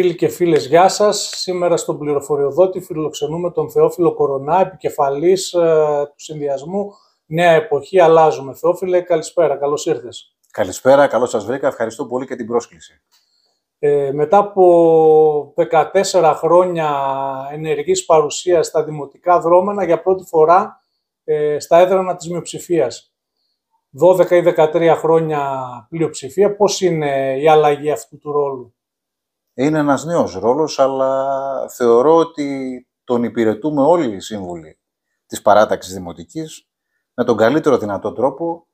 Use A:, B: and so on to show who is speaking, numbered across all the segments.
A: Φίλοι και φίλες, γεια σας. Σήμερα στον πληροφοριοδότη φιλοξενούμε τον Θεόφιλο Κορονά, επικεφαλής ε, του συνδυασμού Νέα Εποχή Αλλάζουμε. Θεόφιλε, καλησπέρα, καλώς ήρθες.
B: Καλησπέρα, καλώς σας βρήκα. Ευχαριστώ πολύ και την πρόσκληση.
A: Ε, μετά από 14 χρόνια ενεργής παρουσίας στα δημοτικά δρόμενα, για πρώτη φορά ε, στα έδρανα της μειοψηφίας. 12 ή 13 χρόνια πλειοψηφία. Πώς είναι η αλλαγή αυτού του ρόλου.
B: Είναι ένας νέος ρόλος, αλλά θεωρώ ότι τον υπηρετούμε όλοι οι σύμβουλοι της παράταξης δημοτικής με τον καλύτερο δυνατό τρόπο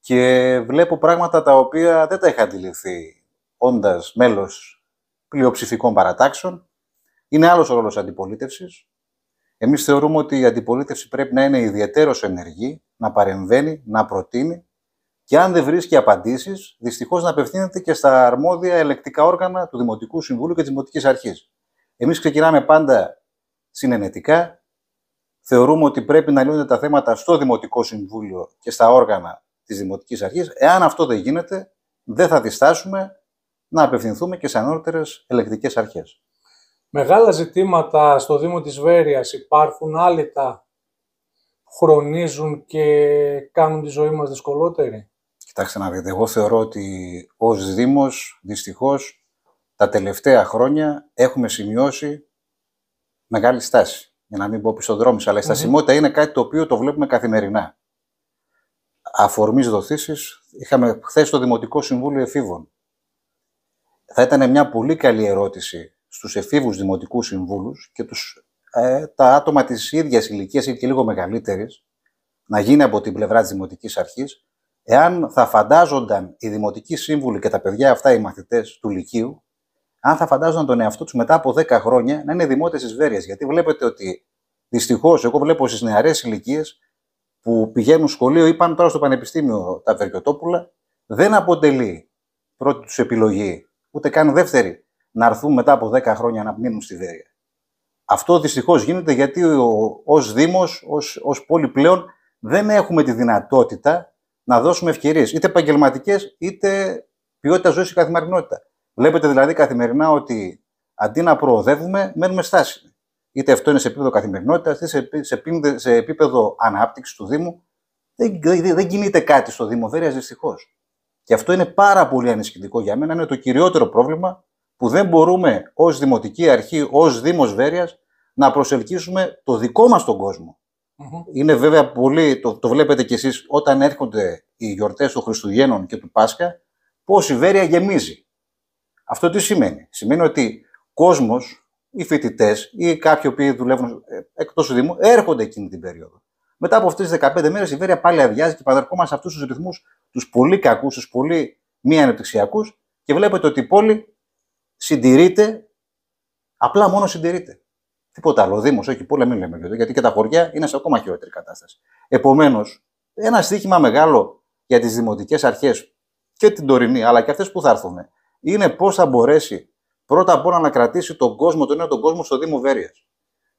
B: και βλέπω πράγματα τα οποία δεν τα είχα αντιληφθεί όντας μέλος πλειοψηφικών παρατάξεων. Είναι άλλος ο ρόλος αντιπολίτευσης. Εμείς θεωρούμε ότι η αντιπολίτευση πρέπει να είναι ιδιαίτερος ενεργή, να παρεμβαίνει, να προτείνει και αν δεν βρίσκει απαντήσεις, δυστυχώς να απευθύνεται και στα αρμόδια ελεκτικά όργανα του Δημοτικού Συμβούλου και της Δημοτικής Αρχής. Εμείς ξεκινάμε πάντα συνενετικά. Θεωρούμε ότι πρέπει να λύνονται τα θέματα στο Δημοτικό Συμβούλιο και στα όργανα της Δημοτικής Αρχής. Εάν αυτό δεν γίνεται, δεν θα διστάσουμε να απευθυνθούμε και σε ανώτερες ελεκτικές αρχές.
A: Μεγάλα ζητήματα στο Δήμο της Βέρειας υπάρχουν άλυτα χρονίζουν και κάνουν τη ζωή μας δυσκολότερη.
B: Κοιτάξτε να δείτε, εγώ θεωρώ ότι ως Δήμος, δυστυχώς, τα τελευταία χρόνια έχουμε σημειώσει μεγάλη στάση. Για να μην πω πιστοδρόμηση, αλλά η στασιμοτητα είναι κάτι το οποίο το βλέπουμε καθημερινά. Αφορμής δοθήσεις, είχαμε χθες το Δημοτικό Συμβούλιο Εφήβων. Θα ήταν μια πολύ καλή ερώτηση στους εφήβους Δημοτικούς Συμβούλους και τους, ε, τα άτομα της ίδιας ηλικίας ή και λίγο μεγαλύτερης, να γίνει από την πλευρά της Δημοτικής Αρχής, εάν θα φαντάζονταν οι δημοτικοί σύμβουλοι και τα παιδιά αυτά, οι μαθητές του Λυκείου, αν θα φαντάζονταν τον εαυτό τους μετά από 10 χρόνια να είναι δημότες τη Βέρειας. Γιατί βλέπετε ότι δυστυχώς, εγώ βλέπω στις νεαρές ηλικίες που πηγαίνουν σχολείο ή πάνε τώρα στο Πανεπιστήμιο τα Βερκιοτόπουλα, δεν αποτελεί πρώτη τους επιλογή, ούτε καν δεύτερη, να έρθουν μετά από 10 χρόνια να μείνουν στη Βέρεια. Αυτό δυστυχώς γίνεται γιατί ως Δήμος, ως πόλη πλέον, δεν έχουμε τη δυνατότητα να δώσουμε ευκαιρίες, είτε επαγγελματικές, είτε ποιότητα ζωής και καθημερινότητα. Βλέπετε δηλαδή καθημερινά ότι αντί να προοδεύουμε, μένουμε στάσιμοι. Είτε αυτό είναι σε επίπεδο καθημερινότητας, είτε σε επίπεδο ανάπτυξης του Δήμου. Δεν, δεν, δεν κινείται κάτι στο Δήμο Βέρεια, δυστυχώς. Και αυτό είναι πάρα πολύ ανησυχητικό για μένα. Είναι το κυριότερο πρόβλημα που δεν μπορούμε ως Δημοτική Αρχή, ως Δήμος Βέρειας, να προσελκύσουμε το δικό μας τον κόσμο είναι βέβαια πολύ, το, το βλέπετε κι εσείς, όταν έρχονται οι γιορτές των Χριστουγέννων και του Πάσχα, πώς η Βέρεια γεμίζει. Αυτό τι σημαίνει. Σημαίνει ότι κόσμος, οι φοιτητές ή κάποιοι που δουλεύουν ε, εκτός του Δήμου, έρχονται εκείνη την περίοδο. Μετά από αυτές τις 15 μέρες η Βέρεια πάλι αδειάζει και πανερχόμαστε σε αυτούς τους ρυθμούς, τους πολύ κακούς, τους πολύ μη ανεπτυξιακούς και βλέπετε ότι η πόλη συντηρείται, απλά μόνο συντηρείται. Τίποτα άλλο. Δήμο, όχι πολλά, μην λέμε γιατί και τα χωριά είναι σε ακόμα χειρότερη κατάσταση. Επομένως, ένα στίχημα μεγάλο για τις δημοτικές αρχές και την τωρινή, αλλά και αυτές που θα έρθουν, είναι πώς θα μπορέσει πρώτα απ' όλα να κρατήσει τον κόσμο, τον νέο τον κόσμο στο Δήμο Βέρειας.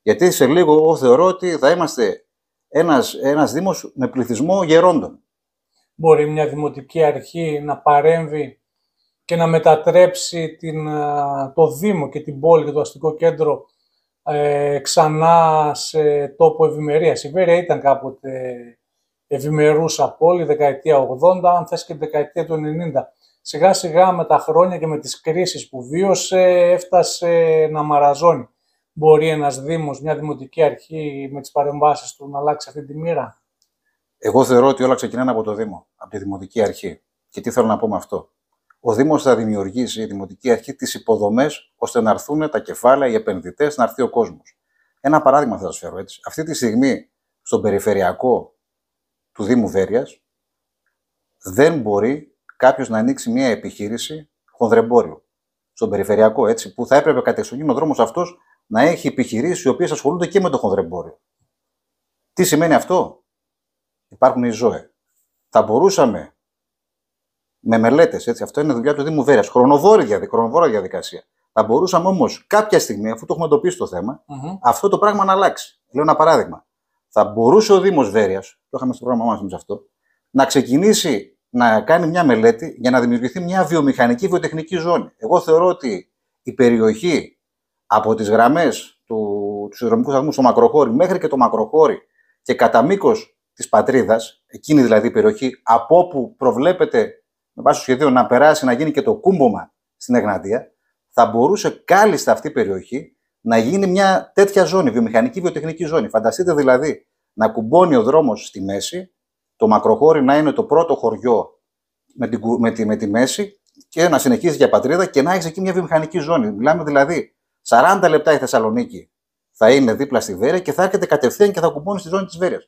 B: Γιατί σε λίγο εγώ θεωρώ ότι θα είμαστε ένας ένας Δήμος με πληθυσμό
A: γερόντων. Μπορεί μια δημοτική αρχή να παρέμβει και να μετατρέψει την, το Δήμο και την πόλη και το αστικό κέντρο ε, ξανά σε τόπο ευημερίας. Η Βέρεια ήταν κάποτε ευημερούσα πόλη, δεκαετία 80, αν θες και δεκαετία του 90. Σιγά σιγά με τα χρόνια και με τις κρίσεις που βίωσε έφτασε να μαραζώνει. Μπορεί ένας δήμος, μια δημοτική αρχή με τις παρεμβάσεις του να αλλάξει αυτή τη μοίρα.
B: Εγώ θεωρώ ότι όλα ξεκινάνε από το Δήμο, από τη Δημοτική Αρχή. Και τι θέλω να πω με αυτό ο Δήμος θα δημιουργήσει η Δημοτική Αρχή τις υποδομές ώστε να έρθουν τα κεφάλαια, οι επενδυτές, να έρθει ο κόσμος. Ένα παράδειγμα θα σας φέρω έτσι. Αυτή τη στιγμή στον περιφερειακό του Δήμου Βέρειας δεν μπορεί κάποιος να ανοίξει μια επιχείρηση χονδρεμπόριο. Στον περιφερειακό έτσι, που θα έπρεπε κατεξοχήν ο δρόμος αυτός να έχει επιχειρήσεις οι οποίες ασχολούνται και με το χονδρεμπόριο. Τι σημαίνει αυτό, Υπάρχουν οι ζώε. Θα μπορούσαμε με μελέτες. Αυτό είναι δουλειά του Δήμου Βέρειας. Χρονοβόρα διαδικασία. διαδικασία. Θα μπορούσαμε όμως κάποια στιγμή, αφού το έχουμε εντοπίσει το θεμα αυτό το πράγμα να αλλάξει. Λέω ένα παράδειγμα. Θα μπορούσε ο Δήμος Βέρειας, το είχαμε στο πρόγραμμά μας αυτό, να ξεκινήσει να κάνει μια μελέτη για να δημιουργηθεί μια βιομηχανική βιοτεχνική ζώνη. Εγώ θεωρώ ότι η περιοχή από τις γραμμές του, τους συνδρομικούς σταθμούς στο Μακροχώρι μέχρι και το Μακροχώρι και κατά μήκος της πατρίδας, εκείνη δηλαδή η περιοχή από όπου προβλέπεται με βάση το σχεδίο να περάσει να γίνει και το κούμπομα στην Εγνατία, θα μπορούσε κάλλιστα αυτή η περιοχή να γίνει μια τέτοια ζώνη, βιομηχανική βιοτεχνική ζώνη. Φανταστείτε δηλαδή να κουμπώνει ο δρόμος στη μέση, το μακροχώρι να είναι το πρώτο χωριό με, με, τη, με τη μέση και να συνεχίζει για πατρίδα και να έχει εκεί μια βιομηχανική ζώνη. Μιλάμε δηλαδή 40 λεπτά η Θεσσαλονίκη θα είναι δίπλα στη Βέρεια και θα έρχεται κατευθείαν και θα κουμπώνει στη ζώνη της Βέρειας.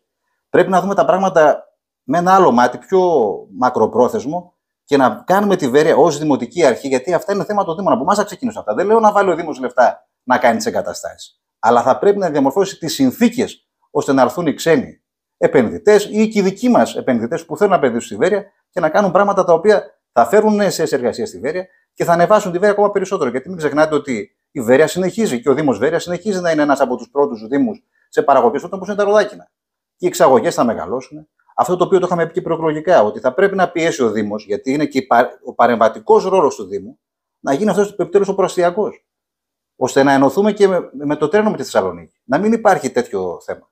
B: Πρέπει να δούμε τα πράγματα με ένα άλλο μάτι, πιο μακροπρόθεσμο, και να κάνουμε τη Βέρεια ως δημοτική αρχή, γιατί αυτά είναι θέμα του Δήμου, Από εμάς θα ξεκινήσουν αυτά. Δεν λέω να βάλει ο Δήμος λεφτά να κάνει τις εγκαταστάσεις. Αλλά θα πρέπει να διαμορφώσει τις συνθήκες ώστε να έρθουν οι ξένοι επενδυτές ή και οι δικοί μας επενδυτές που θέλουν να επενδύσουν στη Βέρεια και να κάνουν πράγματα τα οποία θα φέρουν νέες θέσει εργασία στη Βέρεια και θα ανεβάσουν τη Βέρεια ακόμα περισσότερο. Γιατί μην ξεχνάτε ότι η Βέρεια συνεχίζει και ο Δήμος Βέρειας συνεχίζει να είναι ένας από τους πρώτους Δήμους σε παραγωγή όταν που είναι τα ροδάκινα. οι εξαγωγές θα μεγαλώσουν αυτό το οποίο το είχαμε πει και προεκλογικά, ότι θα πρέπει να πιέσει ο Δήμος, γιατί είναι και ο παρεμβατικός ρόλος του Δήμου, να γίνει αυτός επιτέλους ο προαστιακός. ώστε να ενωθούμε και με, το τρένο με τη Θεσσαλονίκη. Να μην υπάρχει τέτοιο θέμα.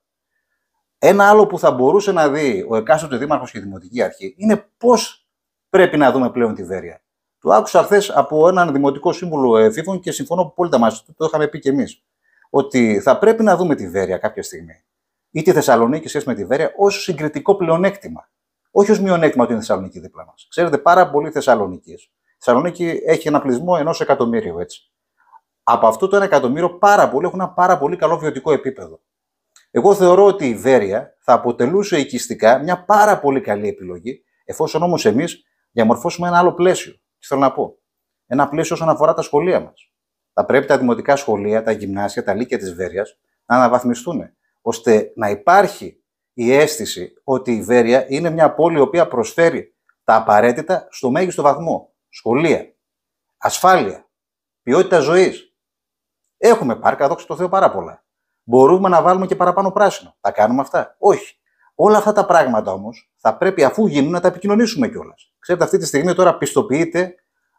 B: Ένα άλλο που θα μπορούσε να δει ο εκάστοτε δήμαρχος και η δημοτική αρχή είναι πώς πρέπει να δούμε πλέον τη Βέρεια. Το άκουσα χθες από έναν δημοτικό σύμβουλο εφήβων και συμφωνώ πολύ μαζί του, το είχαμε πει κι εμείς. Ότι θα πρέπει να δούμε τη Βέρεια κάποια στιγμή ή τη Θεσσαλονίκη σχέση με τη Βέρεια ως συγκριτικό πλεονέκτημα. Όχι ως μειονέκτημα ότι είναι Θεσσαλονίκη δίπλα μας. Ξέρετε, πάρα πολλοί Θεσσαλονίκη. Θεσσαλονίκη έχει ένα πληθυσμό ενός εκατομμύριου, έτσι. Από αυτό το ένα εκατομμύριο, πάρα πολλοί έχουν ένα πάρα πολύ καλό βιωτικό επίπεδο. Εγώ θεωρώ ότι η Βέρεια θα αποτελούσε οικιστικά μια πάρα πολύ καλή επιλογή, εφόσον όμως εμείς διαμορφώσουμε ένα άλλο πλαίσιο. Τι θέλω να πω. Ένα πλαίσιο όσον αφορά τα σχολεία μας. Θα πρέπει τα δημοτικά σχολεία, τα γυμνάσια, τα λύκια της Βέρειας να αναβαθμιστούν ώστε να υπάρχει η αίσθηση ότι η Βέρεια είναι μια πόλη η οποία προσφέρει τα απαραίτητα στο μέγιστο βαθμό. Σχολεία, ασφάλεια, ποιότητα ζωής. Έχουμε πάρκα, δόξα τω Θεώ πάρα πολλά. Μπορούμε να βάλουμε και παραπάνω πράσινο. Τα κάνουμε αυτά. Όχι. Όλα αυτά τα πράγματα όμως θα πρέπει αφού γίνουν να τα επικοινωνήσουμε κιόλας. Ξέρετε, αυτή τη στιγμή τώρα πιστοποιείται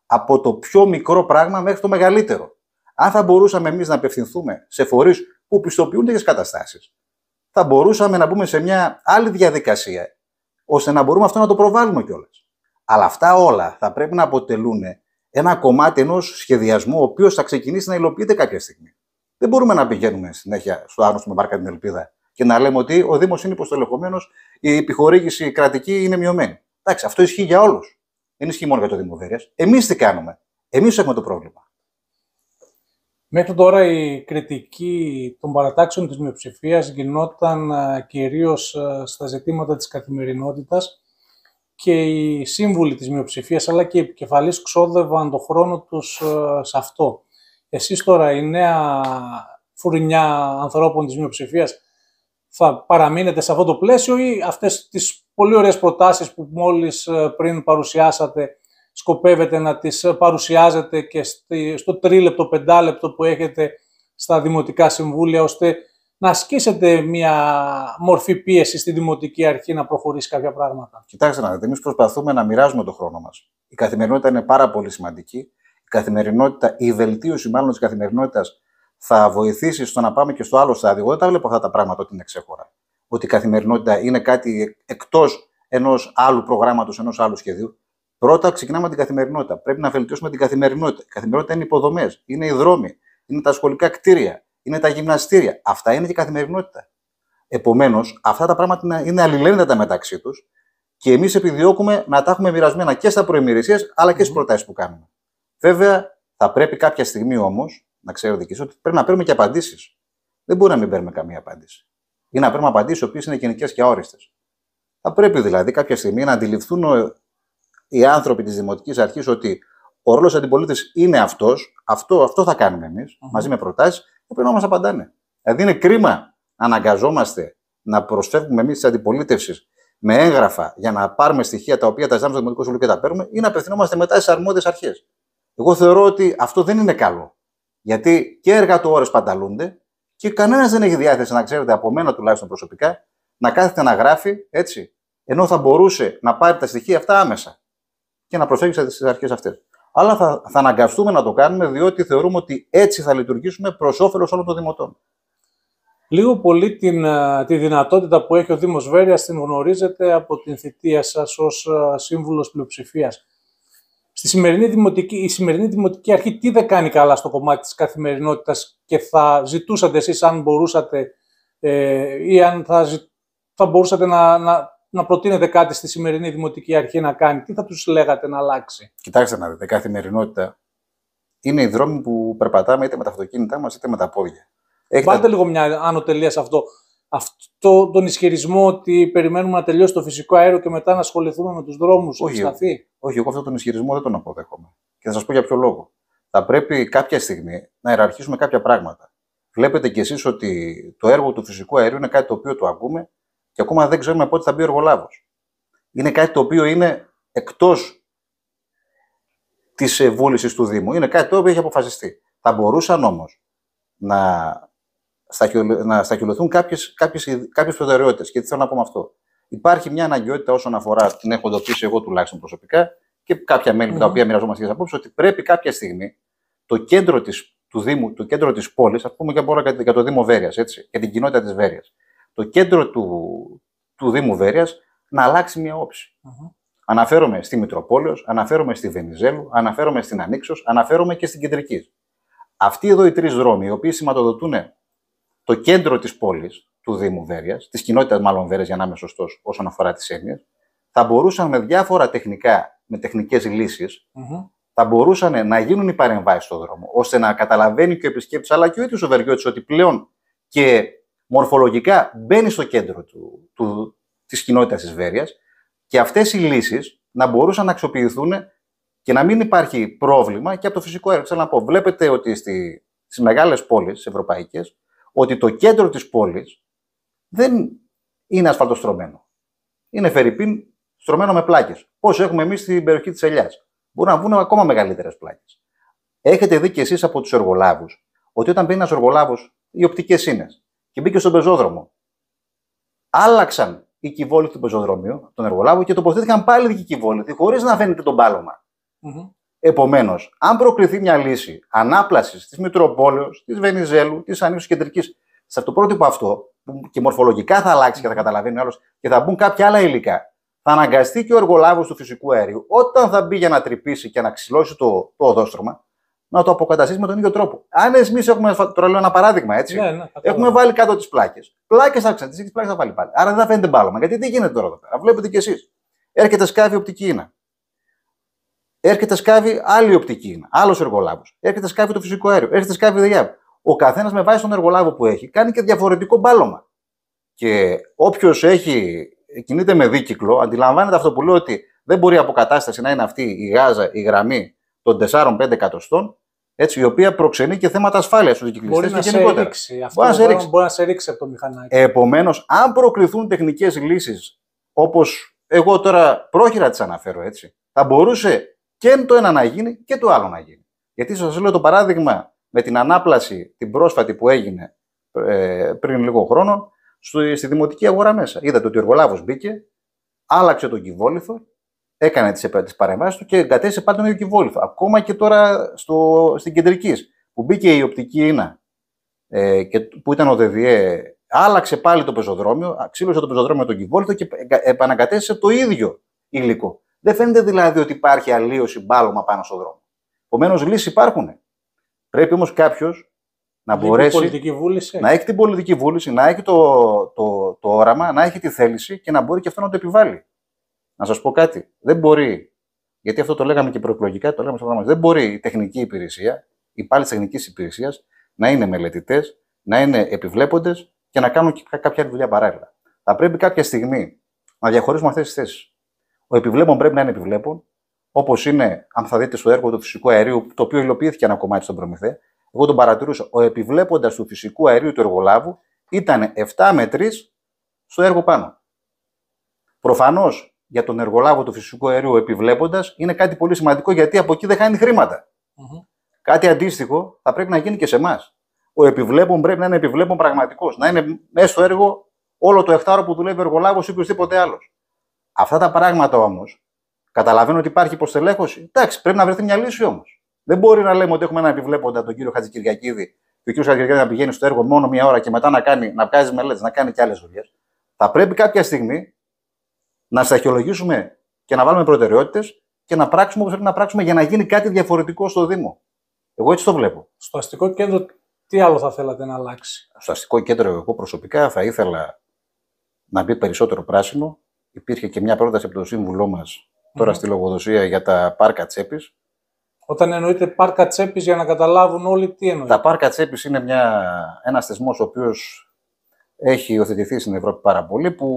B: από το πιο μικρό πράγμα μέχρι το μεγαλύτερο. Αν θα μπορούσαμε εμείς να απευθυνθούμε σε φορείς που πιστοποιούν τέτοιε καταστάσεις. Θα μπορούσαμε να μπούμε σε μια άλλη διαδικασία, ώστε να μπορούμε αυτό να το προβάλλουμε κιόλας. Αλλά αυτά όλα θα πρέπει να αποτελούν ένα κομμάτι ενός σχεδιασμού, ο οποίος θα ξεκινήσει να υλοποιείται κάποια στιγμή. Δεν μπορούμε να πηγαίνουμε συνέχεια στο άγνωστο με βάρκα την ελπίδα και να λέμε ότι ο Δήμος είναι υποστελεχωμένος, η επιχορήγηση κρατική είναι μειωμένη. Εντάξει, αυτό ισχύει για όλους. Δεν ισχύει μόνο για το Δήμο Εμείς τι κάνουμε. Εμείς έχουμε το πρόβλημα.
A: Μέχρι τώρα η κριτική των παρατάξεων της μειοψηφίας γινόταν ε, κυρίως ε, στα ζητήματα της καθημερινότητας και οι σύμβουλοι της μειοψηφίας, αλλά και οι επικεφαλείς ξόδευαν το χρόνο τους ε, σε αυτό. Εσείς τώρα η νέα φουρνιά ανθρώπων της μειοψηφίας θα παραμείνετε σε αυτό το πλαίσιο ή αυτές τις πολύ ωραίες προτάσεις που μόλις πριν παρουσιάσατε σκοπεύετε να τις ε, παρουσιάζετε και στο τρίλεπτο, πεντάλεπτο που έχετε στα Δημοτικά Συμβούλια, ώστε να ασκήσετε μια μορφή πίεση στη Δημοτική Αρχή να προχωρήσει κάποια πράγματα.
B: Κοιτάξτε να δείτε, εμείς προσπαθούμε να μοιράζουμε τον χρόνο μας. Η καθημερινότητα είναι πάρα πολύ σημαντική. Η καθημερινότητα, η βελτίωση μάλλον της καθημερινότητας θα βοηθήσει στο να πάμε και στο άλλο στάδιο. Εγώ δεν τα βλέπω αυτά τα πράγματα ότι είναι ξέχωρα. Ότι η καθημερινότητα είναι κάτι εκτός ενός άλλου προγράμματος, ενός άλλου σχεδίου. Πρώτα ξεκινάμε την καθημερινότητα. Πρέπει να βελτιώσουμε την καθημερινότητα. Η καθημερινότητα είναι οι υποδομές, είναι οι δρόμοι, είναι τα σχολικά κτίρια, είναι τα γυμναστήρια. Αυτά είναι και η καθημερινότητα. Επομένως, αυτά τα πράγματα είναι αλληλένδετα μεταξύ τους και εμείς επιδιώκουμε να τα έχουμε μοιρασμένα και στα προημερησίες αλλά και στις προτάσεις που κάνουμε. Βέβαια, θα πρέπει κάποια στιγμή όμως να ξέρετε και ότι πρέπει να παίρνουμε και απαντήσεις. Δεν μπορεί να μην παίρνουμε καμία απάντηση. Ή να παίρνουμε απαντήσεις οι οποίες είναι γενικές και αόριστες. Θα πρέπει δηλαδή κάποια στιγμή να αντιληφθούν οι άνθρωποι της Δημοτικής Αρχής ότι ο ρόλος της αντιπολίτευσης είναι αυτός, αυτό, αυτό θα κάνουμε μαζί με προτάσεις, που πρέπει να μας απαντάνε. Δηλαδή είναι κρίμα να αναγκαζόμαστε να προσφεύγουμε εμείς της αντιπολίτευσης με έγγραφα για να πάρουμε στοιχεία τα οποία τα ζητάμε στο Δημοτικό Συμβούλιο και τα παίρνουμε ή να απευθυνόμαστε μετά στις αρμόδιες αρχές. Εγώ θεωρώ ότι αυτό δεν είναι καλό. Γιατί και εργατόρε πανταλούνται και κανένας δεν έχει διάθεση να ξέρετε από μένα τουλάχιστον προσωπικά να κάθεται να γράφει έτσι. Ενώ θα μπορούσε να πάρει τα στοιχεία αυτά άμεσα και να προσέχεις στι αρχές αυτές. Αλλά θα, θα
A: αναγκαστούμε να το κάνουμε διότι θεωρούμε ότι έτσι θα λειτουργήσουμε προς όφελος όλων των δημοτών. Λίγο πολύ την, ε, τη δυνατότητα που έχει ο Δήμος Βέρειας την γνωρίζετε από την θητεία σας ως ε, σύμβουλος πλειοψηφίας. Στη σημερινή δημοτική, η σημερινή δημοτική αρχή τι δεν κάνει καλά στο κομμάτι της καθημερινότητας και θα ζητούσατε εσείς αν μπορούσατε ε, ή αν θα, θα μπορούσατε να, να να προτείνετε κάτι στη σημερινή Δημοτική Αρχή να κάνει, τι θα τους λέγατε να αλλάξει.
B: Κοιτάξτε να δείτε, καθημερινότητα είναι οι δρόμοι που περπατάμε είτε με τα αυτοκίνητά μας είτε με τα πόδια.
A: Έχετε... Πάτε λίγο μια άνω σε αυτό. Αυτό τον ισχυρισμό ότι περιμένουμε να τελειώσει το φυσικό αέριο και μετά να ασχοληθούμε με τους δρόμους, όχι, σταθεί.
B: όχι, εγώ αυτόν τον ισχυρισμό δεν τον αποδέχομαι. Και θα σας πω για ποιο λόγο. Θα πρέπει κάποια στιγμή να ιεραρχήσουμε κάποια πράγματα. Βλέπετε κι εσείς ότι το έργο του φυσικού αερίου είναι κάτι το οποίο το ακούμε και ακόμα δεν ξέρουμε πότε θα μπει ο εργολάβος. Είναι κάτι το οποίο είναι εκτός της ε, βούλησης του Δήμου. Είναι κάτι το οποίο έχει αποφασιστεί. Θα μπορούσαν όμως να, να σταχυλωθούν κάποιες, κάποιες, προτεραιότητες. Και τι θέλω να πω με αυτό. Υπάρχει μια αναγκαιότητα όσον αφορά, την έχω εντοπίσει εγώ τουλάχιστον προσωπικά, και κάποια μέλη τα ναι. οποία μοιραζόμαστε για απόψεις, ότι πρέπει κάποια στιγμή το κέντρο της, του Δήμου, πόλης, πούμε και για το Δήμο έτσι, και την κοινότητα της Βέρειας, το κέντρο του, του Δήμου Βέρειας να αλλάξει μια όψη. Αναφέρομαι στη Μητροπόλεως, αναφέρομαι στη Βενιζέλου, αναφέρομαι στην Ανοίξος, αναφέρομαι και στην Κεντρική. Αυτοί εδώ οι τρεις δρόμοι, οι οποίοι σηματοδοτούν το κέντρο της πόλης, του Δήμου Βέρειας, της κοινότητας μάλλον Βέρειας, για να είμαι σωστός όσον αφορά τις έννοιες, θα μπορούσαν με διάφορα τεχνικά, με τεχνικές mm-hmm. θα μπορούσαν να γίνουν οι παρεμβάσεις στον δρόμο, ώστε να καταλαβαίνει και ο επισκέπτης, αλλά και ο ίδιος ο ότι πλέον και μορφολογικά μπαίνει στο κέντρο του, του, της κοινότητας της Βέρειας και αυτές οι λύσεις να μπορούσαν να αξιοποιηθούν και να μην υπάρχει πρόβλημα και από το φυσικό έργο. Θέλω να πω, βλέπετε ότι στη, στις μεγάλες πόλεις, στις ευρωπαϊκές, ότι το κέντρο της πόλης δεν είναι ασφαλτοστρωμένο. Είναι φερρυπίν στρωμένο με πλάκες. Πώς έχουμε εμείς στην περιοχή της Ελιάς. Μπορούν να βγουν ακόμα μεγαλύτερες πλάκες. Έχετε δει κι εσείς από τους εργολάβους ότι όταν μπαίνει ένας εργολάβος, οι οπτικές είναι και μπήκε στον πεζόδρομο. Άλλαξαν οι κυβόλοι του πεζοδρομίου, τον εργολάβο, και τοποθέτηκαν πάλι δική κυβόλοι, χωρίς να φαίνεται τον παλωμα mm Mm-hmm. Επομένως, αν προκληθεί μια λύση ανάπλασης της Μητροπόλεως, της Βενιζέλου, της Ανίσου Κεντρικής, σε αυτό το πρότυπο αυτό, που και μορφολογικά θα αλλάξει και θα καταλαβαίνει άλλος, και θα μπουν κάποια άλλα υλικά, θα αναγκαστεί και ο εργολάβος του φυσικού αερίου, όταν θα μπει για να τρυπήσει και να ξυλώσει το, το οδόστρωμα, να το αποκαταστήσεις με τον ίδιο τρόπο. Αν εμείς έχουμε, τώρα λέω ένα παράδειγμα έτσι, ναι, ναι, έχουμε βάλει κάτω τις πλάκες. Πλάκες άκουσαν, τι πλάκες θα βάλει πάλι. Άρα δεν θα φαίνεται μπάλωμα. Γιατί τι γίνεται τώρα εδώ πέρα. Βλέπετε κι εσείς. Έρχεται σκάβη οπτική είναι. Έρχεται σκάβη άλλη οπτική είναι. Άλλος εργολάβος. Έρχεται σκάβη το φυσικό αέριο. Έρχεται σκάβη δουλειά. Ο καθένας με βάση τον εργολάβο που έχει κάνει και διαφορετικό μπάλωμα. Και όποιος έχει κινείται με δίκυκλο, αντιλαμβάνεται αυτό που λέω ότι δεν μπορεί η αποκατάσταση να είναι αυτή η γάζα, η γραμμή των 4-5 εκατοστών, έτσι, η οποία προξενεί και θέματα ασφάλειας στους κυκλιστέ και γενικότερα.
A: μπορεί, να σε ρίξει. μπορεί να σε ρίξει από το μηχανάκι.
B: Επομένως, αν προκληθούν τεχνικές λύσεις, όπως εγώ τώρα πρόχειρα τις αναφέρω έτσι, θα μπορούσε και το ένα να γίνει και το άλλο να γίνει. Γιατί σας λέω το παράδειγμα με την ανάπλαση την πρόσφατη που έγινε ε, πριν λίγο χρόνο στη δημοτική αγορά μέσα. Είδατε ότι ο εργολάβος μπήκε, άλλαξε τον κυβόληθο έκανε τις παρεμβάσεις του και εγκατέστησε πάλι τον ίδιο κυβόλυθο. Ακόμα και τώρα στο, στην κεντρικής, που μπήκε η οπτική ίνα ε, και, που ήταν ο ΔΔΕ, άλλαξε πάλι το πεζοδρόμιο, ξύλωσε το πεζοδρόμιο τον κυβόλυθο και επανακατέστησε το ίδιο υλικό. Δεν φαίνεται δηλαδή ότι υπάρχει αλλίωση μπάλωμα πάνω στο δρόμο. Επομένως, λύσεις υπάρχουν. Πρέπει όμως κάποιος να μπορέσει να έχει την πολιτική βούληση, να έχει το, το, το όραμα, να έχει τη θέληση και να μπορεί και αυτό να το επιβάλλει. Να σας πω κάτι. Δεν μπορεί. Γιατί αυτό το λέγαμε και προεκλογικά, το λέγαμε στο πρόγραμμα. Δεν μπορεί η τεχνική υπηρεσία, οι πάλι τεχνικής υπηρεσίας, να είναι μελετητές, να είναι επιβλέποντες και να κάνουν και κάποια άλλη δουλειά παράλληλα. Θα πρέπει κάποια στιγμή να διαχωρίσουμε αυτές τις θέσεις. Ο επιβλέπων πρέπει να είναι επιβλέπων, όπως είναι, αν θα δείτε στο έργο του φυσικού αερίου, το οποίο υλοποιήθηκε ένα κομμάτι στον Προμηθέ. Εγώ τον παρατηρούσα. Ο επιβλέποντας του φυσικού αερίου του εργολάβου ήταν 7 με 3 στο έργο πάνω. Προφανώς για τον εργολάβο του φυσικού αερίου επιβλέποντας είναι κάτι πολύ σημαντικό γιατί από εκεί δεν χάνει χρήματα. Κάτι αντίστοιχο θα πρέπει να γίνει και σε εμάς. Ο επιβλέπων πρέπει να είναι επιβλέπων πραγματικός. Να είναι μέσα στο έργο όλο το εκτάρο που δουλεύει ο εργολάβος ή οποιοδήποτε άλλος. Αυτά τα πράγματα όμως, καταλαβαίνω ότι υπάρχει υποστελέχωση. Εντάξει, πρέπει να βρεθεί μια λύση όμως. Δεν μπορεί να λέμε ότι έχουμε ένα επιβλέποντα τον κύριο Χατζικυριακίδη και ο κύριος Χατζικυριακίδη να πηγαίνει στο έργο μόνο μία ώρα και μετά να, κάνει, να βγάζει μελέτες, να κάνει και άλλες δουλειές. Θα πρέπει κάποια στιγμή να σταχυολογήσουμε και να βάλουμε προτεραιότητες και να πράξουμε όπως πρέπει να πράξουμε για να γίνει κάτι διαφορετικό στο Δήμο. Εγώ έτσι το βλέπω.
A: Στο αστικό κέντρο, τι άλλο θα θέλατε να αλλάξει.
B: Στο αστικό κέντρο, εγώ προσωπικά θα ήθελα να μπει περισσότερο πράσινο. Υπήρχε και μια πρόταση από το σύμβουλό μας τώρα στη λογοδοσία για τα πάρκα τσέπης.
A: Όταν εννοείται πάρκα τσέπης, για να καταλάβουν όλοι τι εννοείται. Τα πάρκα τσέπης είναι μια,
B: θεσμός ο οποίος έχει υιοθετηθεί στην Ευρώπη πάρα πολύ, που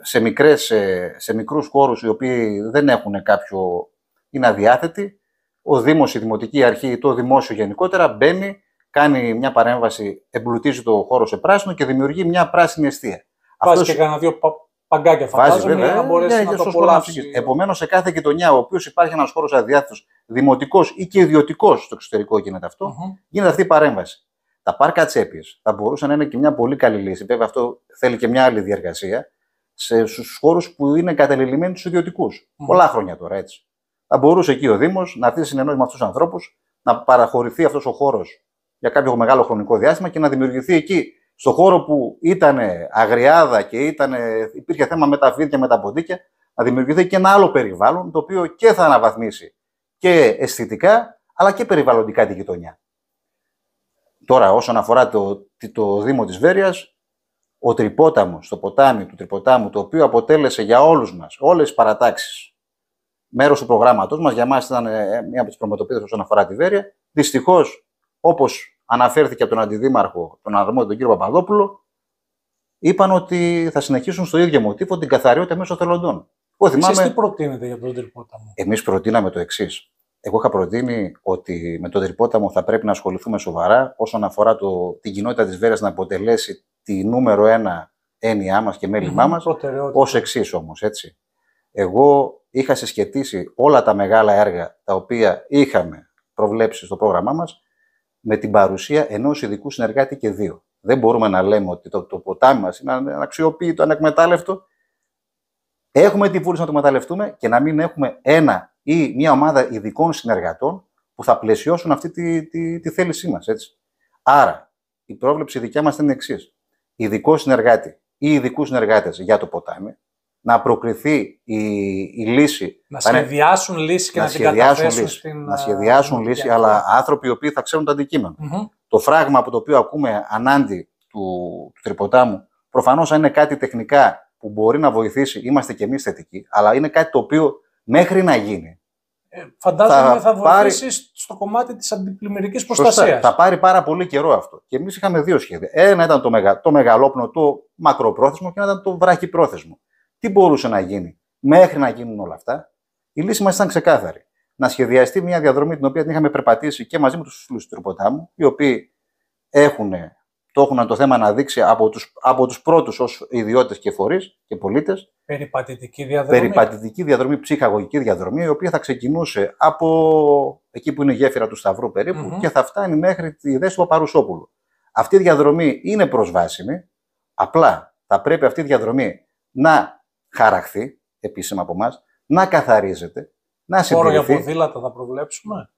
B: σε, μικρές, σε μικρούς χώρους οι οποίοι δεν έχουν κάποιο, είναι αδιάθετοι, ο Δήμος, η Δημοτική Αρχή, το Δημόσιο γενικότερα μπαίνει, κάνει μια παρέμβαση, εμπλουτίζει το χώρο σε πράσινο και δημιουργεί μια πράσινη αιστεία. Βάζει και κανένα δύο πα... παγκάκια φαντάζομαι βέβαια, να μπορέσει ναι, να το απολαύσει. Επομένως σε κάθε γειτονιά, ο οποίος υπάρχει ένας χώρος αδιάθετος, δημοτικός ή και ιδιωτικός στο εξωτερικό γίνεται αυτό, mm-hmm. γίνεται αυτή η και ιδιωτικος στο εξωτερικο γινεται αυτο γινεται αυτη η παρεμβαση τα πάρκα τσέπης θα μπορούσαν να είναι και μια πολύ καλή λύση. Βέβαια, αυτό θέλει και μια άλλη διεργασία, Στους χώρους που είναι κατελελειμμένοι τους ιδιωτικούς. Πολλά χρόνια τώρα έτσι. Θα μπορούσε εκεί ο Δήμος να έρθει συνεννόηση με αυτούς τους ανθρώπους, να παραχωρηθεί αυτός ο χώρος για κάποιο μεγάλο χρονικό διάστημα και να δημιουργηθεί εκεί, στον χώρο που ήταν αγριάδα και ήτανε, υπήρχε θέμα με τα φίδια, με τα ποντίκια, να δημιουργηθεί και ένα άλλο περιβάλλον το οποίο και θα αναβαθμίσει και αισθητικά αλλά και περιβαλλοντικά τη γειτονιά. Τώρα, όσον αφορά το, το Δήμο της Βέρειας, ο Τρυπόταμος, το ποτάμι του Τρυποτάμου, το οποίο αποτέλεσε για όλους μας, όλες τις παρατάξεις, μέρος του προγράμματός μας, για μας ήταν ε, ε, μία από τις προμετωπίδες όσον αφορά τη Βέρεια, δυστυχώς, όπως αναφέρθηκε από τον Αντιδήμαρχο, τον αρμόδιο τον κύριο Παπαδόπουλο, είπαν ότι θα συνεχίσουν στο ίδιο μοτίβο την καθαριότητα μέσω θελοντών. Εσεί τι
A: προτείνετε για τον Τρυπόταμο.
B: Εμείς προτείναμε το εξής. Εγώ είχα προτείνει ότι με τον Τριπόταμο θα πρέπει να ασχοληθούμε σοβαρά όσον αφορά το, την κοινότητα της Βέρειας να αποτελέσει τη νούμερο ένα έννοιά μας και μέλημά μα. Ως εξής όμως, έτσι. Εγώ είχα συσχετήσει όλα τα μεγάλα έργα τα οποία είχαμε προβλέψει στο πρόγραμμά μας με την παρουσία ενός ειδικού συνεργάτη και δύο. Δεν μπορούμε να λέμε ότι το, το ποτάμι μας είναι αναξιοποιητό, ανεκμετάλλευτο. Έχουμε την βούληση να το μεταλλευτούμε και να μην έχουμε ένα ή μια ομάδα ειδικών συνεργατών που θα πλαισιώσουν αυτή τη, τη, τη θέλησή μας. Άρα, η πρόβλεψη δικιά μας είναι εξής. Ειδικό συνεργάτη ή ειδικούς συνεργάτες για το ποτάμι, να προκριθεί η, η λύση. Να
A: σχεδιάσουν λύση και να, να την καταθέσουν λύση, στην... Να
B: σχεδιάσουν ε, λύση, αλλά άνθρωποι οι οποίοι θα ξέρουν το αντικειμενο Το φράγμα από το οποίο ακούμε ανάντι του, του τριποτάμου, προφανώς αν είναι κάτι τεχνικά που μπορεί να βοηθήσει, είμαστε και εμείς θετικοί, αλλά είναι κάτι το οποίο μέχρι να γίνει.
A: Ε, φαντάζομαι θα, θα βοηθήσει πάρει... στο κομμάτι της αντιπλημμυρικής προστασίας.
B: Θα πάρει πάρα πολύ καιρό αυτό. Και εμείς είχαμε δύο σχέδια. Ένα ήταν το, μεγα... το μεγαλόπνο, το μακροπρόθεσμο, και ένα ήταν το βραχυπρόθεσμο. Τι μπορούσε να γίνει μέχρι να γίνουν όλα αυτά. Η λύση μας ήταν ξεκάθαρη. Να σχεδιαστεί μια διαδρομή την οποία την είχαμε περπατήσει και μαζί με τους φίλους του Τροποτάμου, οι οποίοι έχουν το έχουν το θέμα να δείξει από τους, από τους πρώτους ως ιδιώτες και φορείς και πολίτες.
A: Περιπατητική διαδρομή. Περιπατητική
B: διαδρομή, ψυχαγωγική διαδρομή, η οποία θα ξεκινούσε από εκεί που είναι η γέφυρα του Σταυρού και θα φτάνει μέχρι τη δέση του Παπαρουσόπουλου. Αυτή η διαδρομή είναι προσβάσιμη, απλά θα πρέπει αυτή η διαδρομή να χαραχθεί επίσημα από εμάς, να καθαρίζεται, να συμπληρωθεί. Χώρο για
A: ποδήλατα θα προβλέψουμε.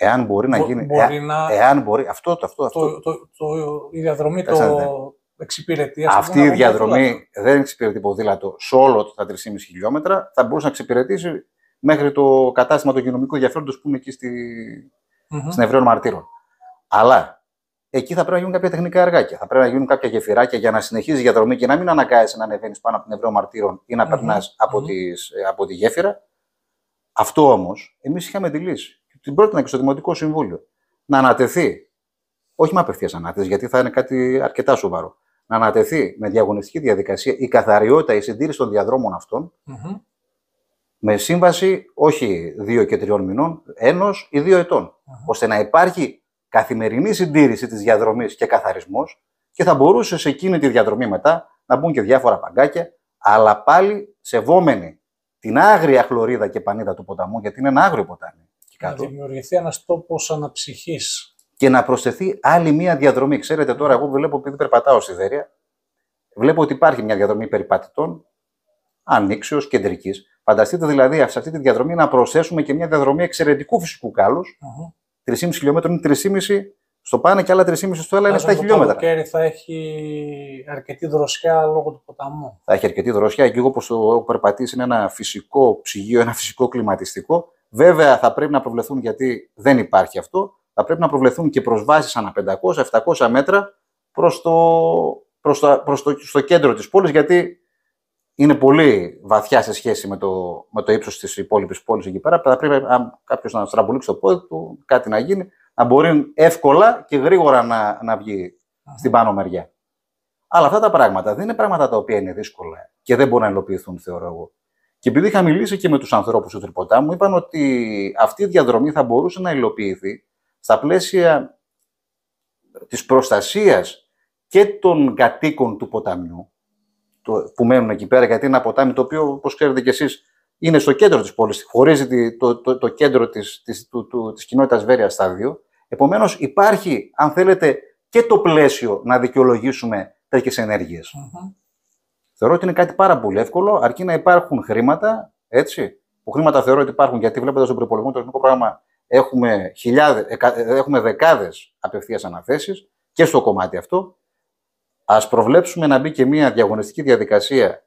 B: Εάν μπορεί να γίνει. Μπορεί εάν, μπορεί. Αυτό, αυτό, αυτό.
A: Το, το, το, η διαδρομή το εξυπηρετεί. Αυτή η διαδρομή
B: δεν εξυπηρετεί ποδήλατο σε όλο τα 3,5 χιλιόμετρα. Θα μπορούσε να εξυπηρετήσει μέχρι το κατάστημα του κοινωνικού ενδιαφέροντος που είναι εκεί στη... mm-hmm. στην Ευρέων Μαρτύρων. Αλλά εκεί θα πρέπει να γίνουν κάποια τεχνικά εργάκια. Θα πρέπει να γίνουν κάποια γεφυράκια για να συνεχίζει η διαδρομή και να μην αναγκάζει να ανεβαίνεις πάνω από την Ευρώπη Μαρτύρων ή να mm περνάς από, από τη γέφυρα. Αυτό όμως εμείς είχαμε τη λύση την πρότεινα και στο Δημοτικό Συμβούλιο. Να ανατεθεί. Όχι με απευθείας ανάθεση, γιατί θα είναι κάτι αρκετά σοβαρό. Να ανατεθεί με διαγωνιστική διαδικασία η καθαριότητα, η συντήρηση των διαδρόμων αυτών, mm-hmm. με σύμβαση όχι δύο και τριών μηνών, ενό ή δύο ετών. ώστε να υπάρχει καθημερινή συντήρηση της διαδρομής και καθαρισμός και θα μπορούσε σε εκείνη τη διαδρομή μετά να μπουν και διάφορα παγκάκια, αλλά πάλι σεβόμενοι την άγρια χλωρίδα και πανίδα του ποταμού, γιατί είναι ένα άγριο ποτάμι
A: κάτω. Να δημιουργηθεί ένας τόπος αναψυχής.
B: Και να προσθεθεί άλλη μία διαδρομή. Ξέρετε τώρα, εγώ βλέπω, επειδή περπατάω στη Δέρεια, βλέπω ότι υπάρχει μια διαδρομή περιπατητών ανήξεως κεντρικής. διαδρομη περιπατητων ανοιξεω δηλαδή σε αυτή τη διαδρομή να προσθέσουμε και μια διαδρομή εξαιρετικού φυσικού κάλους. 3,5 χιλιόμετρα είναι 3,5 στο πάνε και άλλα 3,5 στο έλα είναι στα χιλιόμετρα. Το
A: καλοκαίρι θα έχει αρκετή δροσιά λόγω του ποταμού.
B: Θα έχει αρκετή δροσιά. το έχω περπατήσει είναι ένα φυσικό ψυγείο, ένα φυσικό κλιματιστικό Βέβαια, θα πρέπει να προβλεφθούν γιατί δεν υπάρχει αυτό. Θα πρέπει να προβλεφθούν και προσβάσεις ανα ανά 500-700 μέτρα προς το, προς το, προς το, κέντρο της πόλης, γιατί είναι πολύ βαθιά σε σχέση με το, με το ύψος της υπόλοιπης πόλης εκεί πέρα. Θα πρέπει, αν κάποιος να στραμπουλήξει το πόδι του, κάτι να γίνει, να μπορεί εύκολα και γρήγορα να, να βγει στην πάνω μεριά. Αλλά αυτά τα πράγματα δεν είναι πράγματα τα οποία είναι δύσκολα και δεν μπορούν να υλοποιηθούν, θεωρώ εγώ. Και επειδή είχα μιλήσει και με τους ανθρώπους του Τρυποτά, μου είπαν ότι αυτή η διαδρομή θα μπορούσε να υλοποιηθεί στα πλαίσια της προστασίας και των κατοίκων του ποταμιού που μένουν εκεί πέρα, γιατί είναι ένα ποτάμι το οποίο, όπως ξέρετε κι εσείς, είναι στο κέντρο της πόλης, χωρίζει το, το, το κέντρο της της, της κοινότητας Βέρεια στάδιο Επομένως, υπάρχει, αν θέλετε, και το πλαίσιο να δικαιολογήσουμε τέτοιες Θεωρώ ότι είναι κάτι πάρα πολύ εύκολο, αρκεί να υπάρχουν χρήματα, έτσι, που χρήματα θεωρώ ότι υπάρχουν, γιατί βλέποντας τον προπολογισμό του Εθνικού πρόγραμμα έχουμε, ε, έχουμε δεκάδες απευθείας αναθέσεις και στο κομμάτι αυτό. Ας προβλέψουμε να μπει και μια διαγωνιστική διαδικασία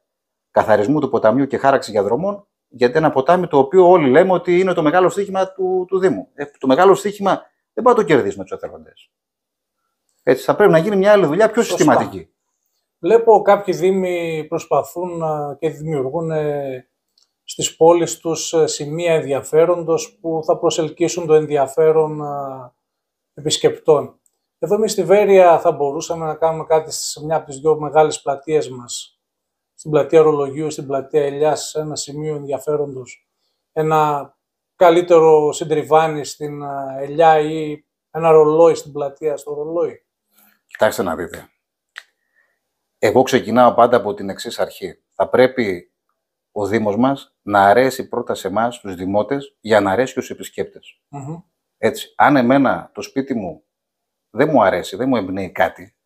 B: καθαρισμού του ποταμιού και χάραξη για δρομών, γιατί ένα ποτάμι το οποίο όλοι λέμε ότι είναι το μεγάλο στίχημα του, του Δήμου. Ε, το μεγάλο στίχημα δεν πάει το κερδίσουμε τους εθελοντές. Έτσι, θα πρέπει να γίνει μια άλλη δουλειά πιο συστηματική.
A: Βλέπω κάποιοι δήμοι προσπαθούν και δημιουργούν ε, στις πόλεις τους ε, σημεία ενδιαφέροντος που θα προσελκύσουν το ενδιαφέρον ε, επισκεπτών. Εδώ εμείς στη Βέρεια θα μπορούσαμε να κάνουμε κάτι σε μια από τις δύο μεγάλες πλατείες μας, στην πλατεία Ρολογίου, στην πλατεία Ελιάς, ένα σημείο ενδιαφέροντος, ένα καλύτερο συντριβάνι στην Ελιά ή ένα ρολόι στην πλατεία, στο ρολόι.
B: Κοιτάξτε να δείτε. Εγώ ξεκινάω πάντα από την εξής αρχή. Θα πρέπει ο Δήμος μας να αρέσει πρώτα σε εμάς, τους δημότες, για να αρέσει και στου επισκεπτε Έτσι. Αν εμένα το σπίτι μου δεν μου αρέσει, δεν μου εμπνέει κάτι,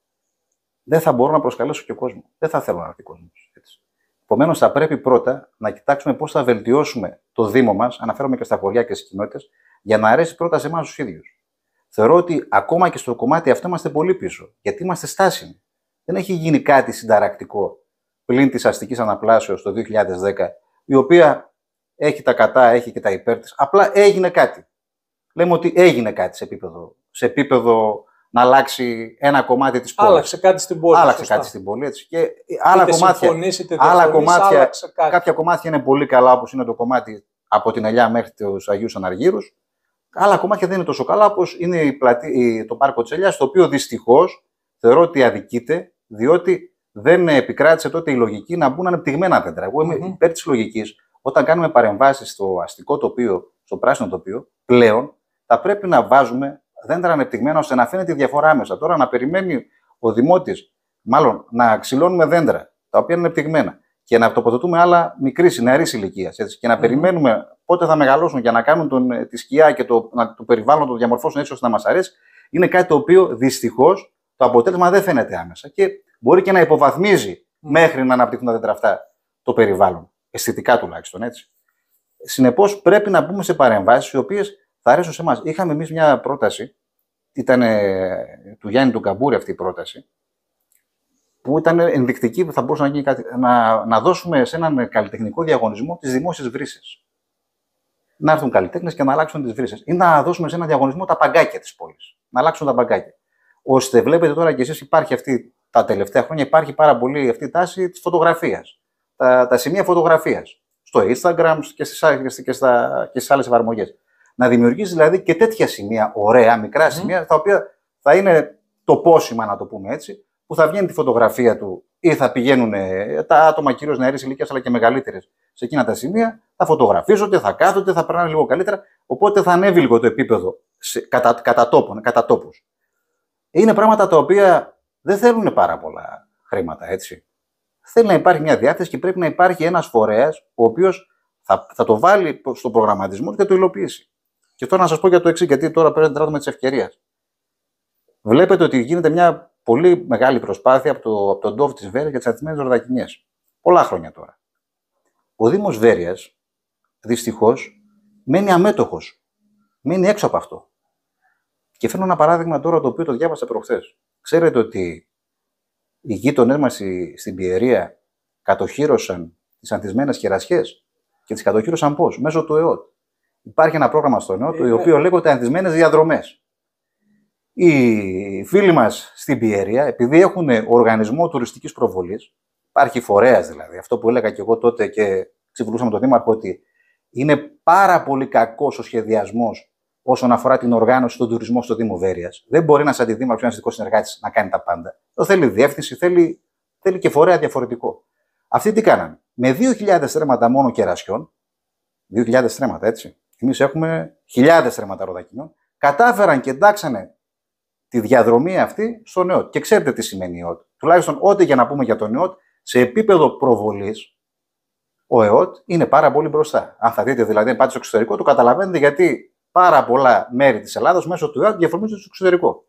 B: δεν θα μπορώ να προσκαλέσω και κόσμο. Δεν θα θέλω να έρθει κόσμος. Επομένως, θα πρέπει πρώτα να κοιτάξουμε πώς θα βελτιώσουμε το Δήμο μας, αναφέρομαι και στα χωριά και στις κοινότητες, για να αρέσει πρώτα σε εμάς τους ίδιους. Θεωρώ ότι ακόμα και στο κομμάτι αυτό είμαστε πολύ πίσω, γιατί είμαστε στάσιμοι δεν έχει γίνει κάτι συνταρακτικό πλην της αστικής αναπλάσεως το 2010, η οποία έχει τα κατά, έχει και τα υπέρ της. Απλά έγινε κάτι. Λέμε ότι έγινε κάτι σε επίπεδο, σε επίπεδο
A: να αλλάξει
B: ένα κομμάτι της πόλης. Άλλαξε
A: κάτι στην πόλη. Άλλαξε κάτι στην
B: πόλη, έτσι. Και άλλα κομμάτια, άλλα κομμάτια κάποια κομμάτια είναι πολύ καλά, όπως είναι το κομμάτι από την Ελιά μέχρι τους Αγίους Αναργύρους. Άλλα κομμάτια δεν είναι τόσο καλά, όπως είναι η πλατή, το πάρκο της Ελιάς, το οποίο δυστυχώς θεωρώ ότι αδικείται διότι δεν επικράτησε τότε η λογική να μπουν ανεπτυγμένα δέντρα. Εγώ υπέρ της λογικής. Όταν κάνουμε παρεμβάσεις στο αστικό τοπίο, στο πράσινο τοπίο, πλέον θα πρέπει να βάζουμε δέντρα ανεπτυγμένα ώστε να φαίνεται η διαφορά μέσα. Τώρα να περιμένει ο δημότης, μάλλον να ξυλώνουμε δέντρα τα οποία είναι ανεπτυγμένα και να τοποθετούμε άλλα μικρή, νεαρή ηλικία. Και να περιμένουμε πότε θα μεγαλώσουν για να κάνουν τον, ε, τη σκιά και το, το περιβάλλον το διαμορφώσουν έτσι ώστε να μας αρέσει, είναι κάτι το οποίο δυστυχώς το αποτέλεσμα δεν φαίνεται άμεσα και μπορεί και να υποβαθμίζει μέχρι να αναπτύχουν τα δέντρα αυτά το περιβάλλον. Αισθητικά τουλάχιστον έτσι. Συνεπώς πρέπει να μπούμε σε παρεμβάσεις οι οποίες θα αρέσουν σε εμάς. Είχαμε εμείς μια πρόταση, ήταν ε, του Γιάννη του Καμπούρη αυτή η πρόταση, που ήταν ενδεικτική που θα μπορούσε να γίνει Να, να δώσουμε σε έναν καλλιτεχνικό διαγωνισμό τις δημόσιες βρύσει. Να έρθουν καλλιτέχνες και να αλλάξουν τις βρύσει. Ή να δώσουμε σε έναν διαγωνισμό τα παγκάκια της πόλης. Να αλλάξουν τα παγκάκια ώστε βλέπετε τώρα και εσείς υπάρχει αυτή τα τελευταία χρόνια υπάρχει πάρα πολύ αυτή η τάση της φωτογραφίας. Τα, τα σημεία φωτογραφίας. Στο Instagram και στις, και στα, και στις άλλες εφαρμογές. Να δημιουργήσει δηλαδή και τέτοια σημεία, ωραία, μικρά σημεία, τα οποία θα είναι το πόσιμα, να το πούμε έτσι, που θα βγαίνει τη φωτογραφία του ή θα πηγαίνουν ε, τα άτομα κυρίως νεαρή ηλικία αλλά και μεγαλύτερες σε εκείνα τα σημεία, θα φωτογραφίζονται, θα κάθονται, θα περνάνε λίγο καλύτερα. Οπότε θα ανέβει λίγο το επίπεδο σε, κατά, κατά είναι πράγματα τα οποία δεν θέλουν πάρα πολλά χρήματα, έτσι. Θέλει να υπάρχει μια διάθεση και πρέπει να υπάρχει ένας φορέας ο οποίος θα, θα το βάλει στον προγραμματισμό και το υλοποιήσει. Και τώρα να σας πω για το εξής, γιατί τώρα πρέπει να τράβουμε τη ευκαιρία. Βλέπετε ότι γίνεται μια πολύ μεγάλη προσπάθεια από, το, από τον Ντόφ της Βέρειας για τις αριθμένε Ροδακινιέ. Πολλά χρόνια τώρα. Ο Δήμος Βέρειας δυστυχώς μένει αμέτωχος. Μένει έξω από αυτό. Και φέρνω ένα παράδειγμα τώρα το οποίο το διάβασα προχθές. Ξέρετε ότι οι γείτονές μας στην Πιερία κατοχύρωσαν τις ανθισμένες κερασιές και τις κατοχύρωσαν πώς, μέσω του ΕΟΤ. Υπάρχει ένα πρόγραμμα στο ΕΟΤ, το ε, ε, οποίο λέγεται Ανθισμένες Διαδρομές. Οι φίλοι μας στην Πιέρια, επειδή έχουν οργανισμό τουριστικής προβολής, υπάρχει φορέας δηλαδή, αυτό που έλεγα και εγώ τότε και ξυπνούσαμε τον Δήμαρχο, ότι είναι πάρα πολύ κακός ο σχεδιασμός όσον αφορά την οργάνωση του τουρισμού στο Δήμο Βέρειας. Δεν μπορεί ένας αντιδήμαρχος, ένας δικό συνεργάτης να κάνει τα πάντα. Το θέλει διεύθυνση, θέλει, θέλει και φορέα διαφορετικό. Αυτοί τι κάναν. Με 2.000 στρέμματα μόνο κερασιών, 2.000 στρέμματα έτσι, εμείς έχουμε χιλιάδες στρέμματα ροδακινιών, κατάφεραν και εντάξανε τη διαδρομή αυτή στο νεότ. Και ξέρετε τι σημαίνει ΕΟΤ. Τουλάχιστον ό,τι για να πούμε για τον ΕΟΤ, σε επίπεδο προβολής, ο ΕΟΤ είναι πάρα πολύ μπροστά. Αν θα δείτε δηλαδή, αν πάτε στο εξωτερικό, το καταλαβαίνετε γιατί πάρα πολλά μέρη της Ελλάδα μέσω του ΕΑΤ διαφορμίζονται στο εξωτερικό.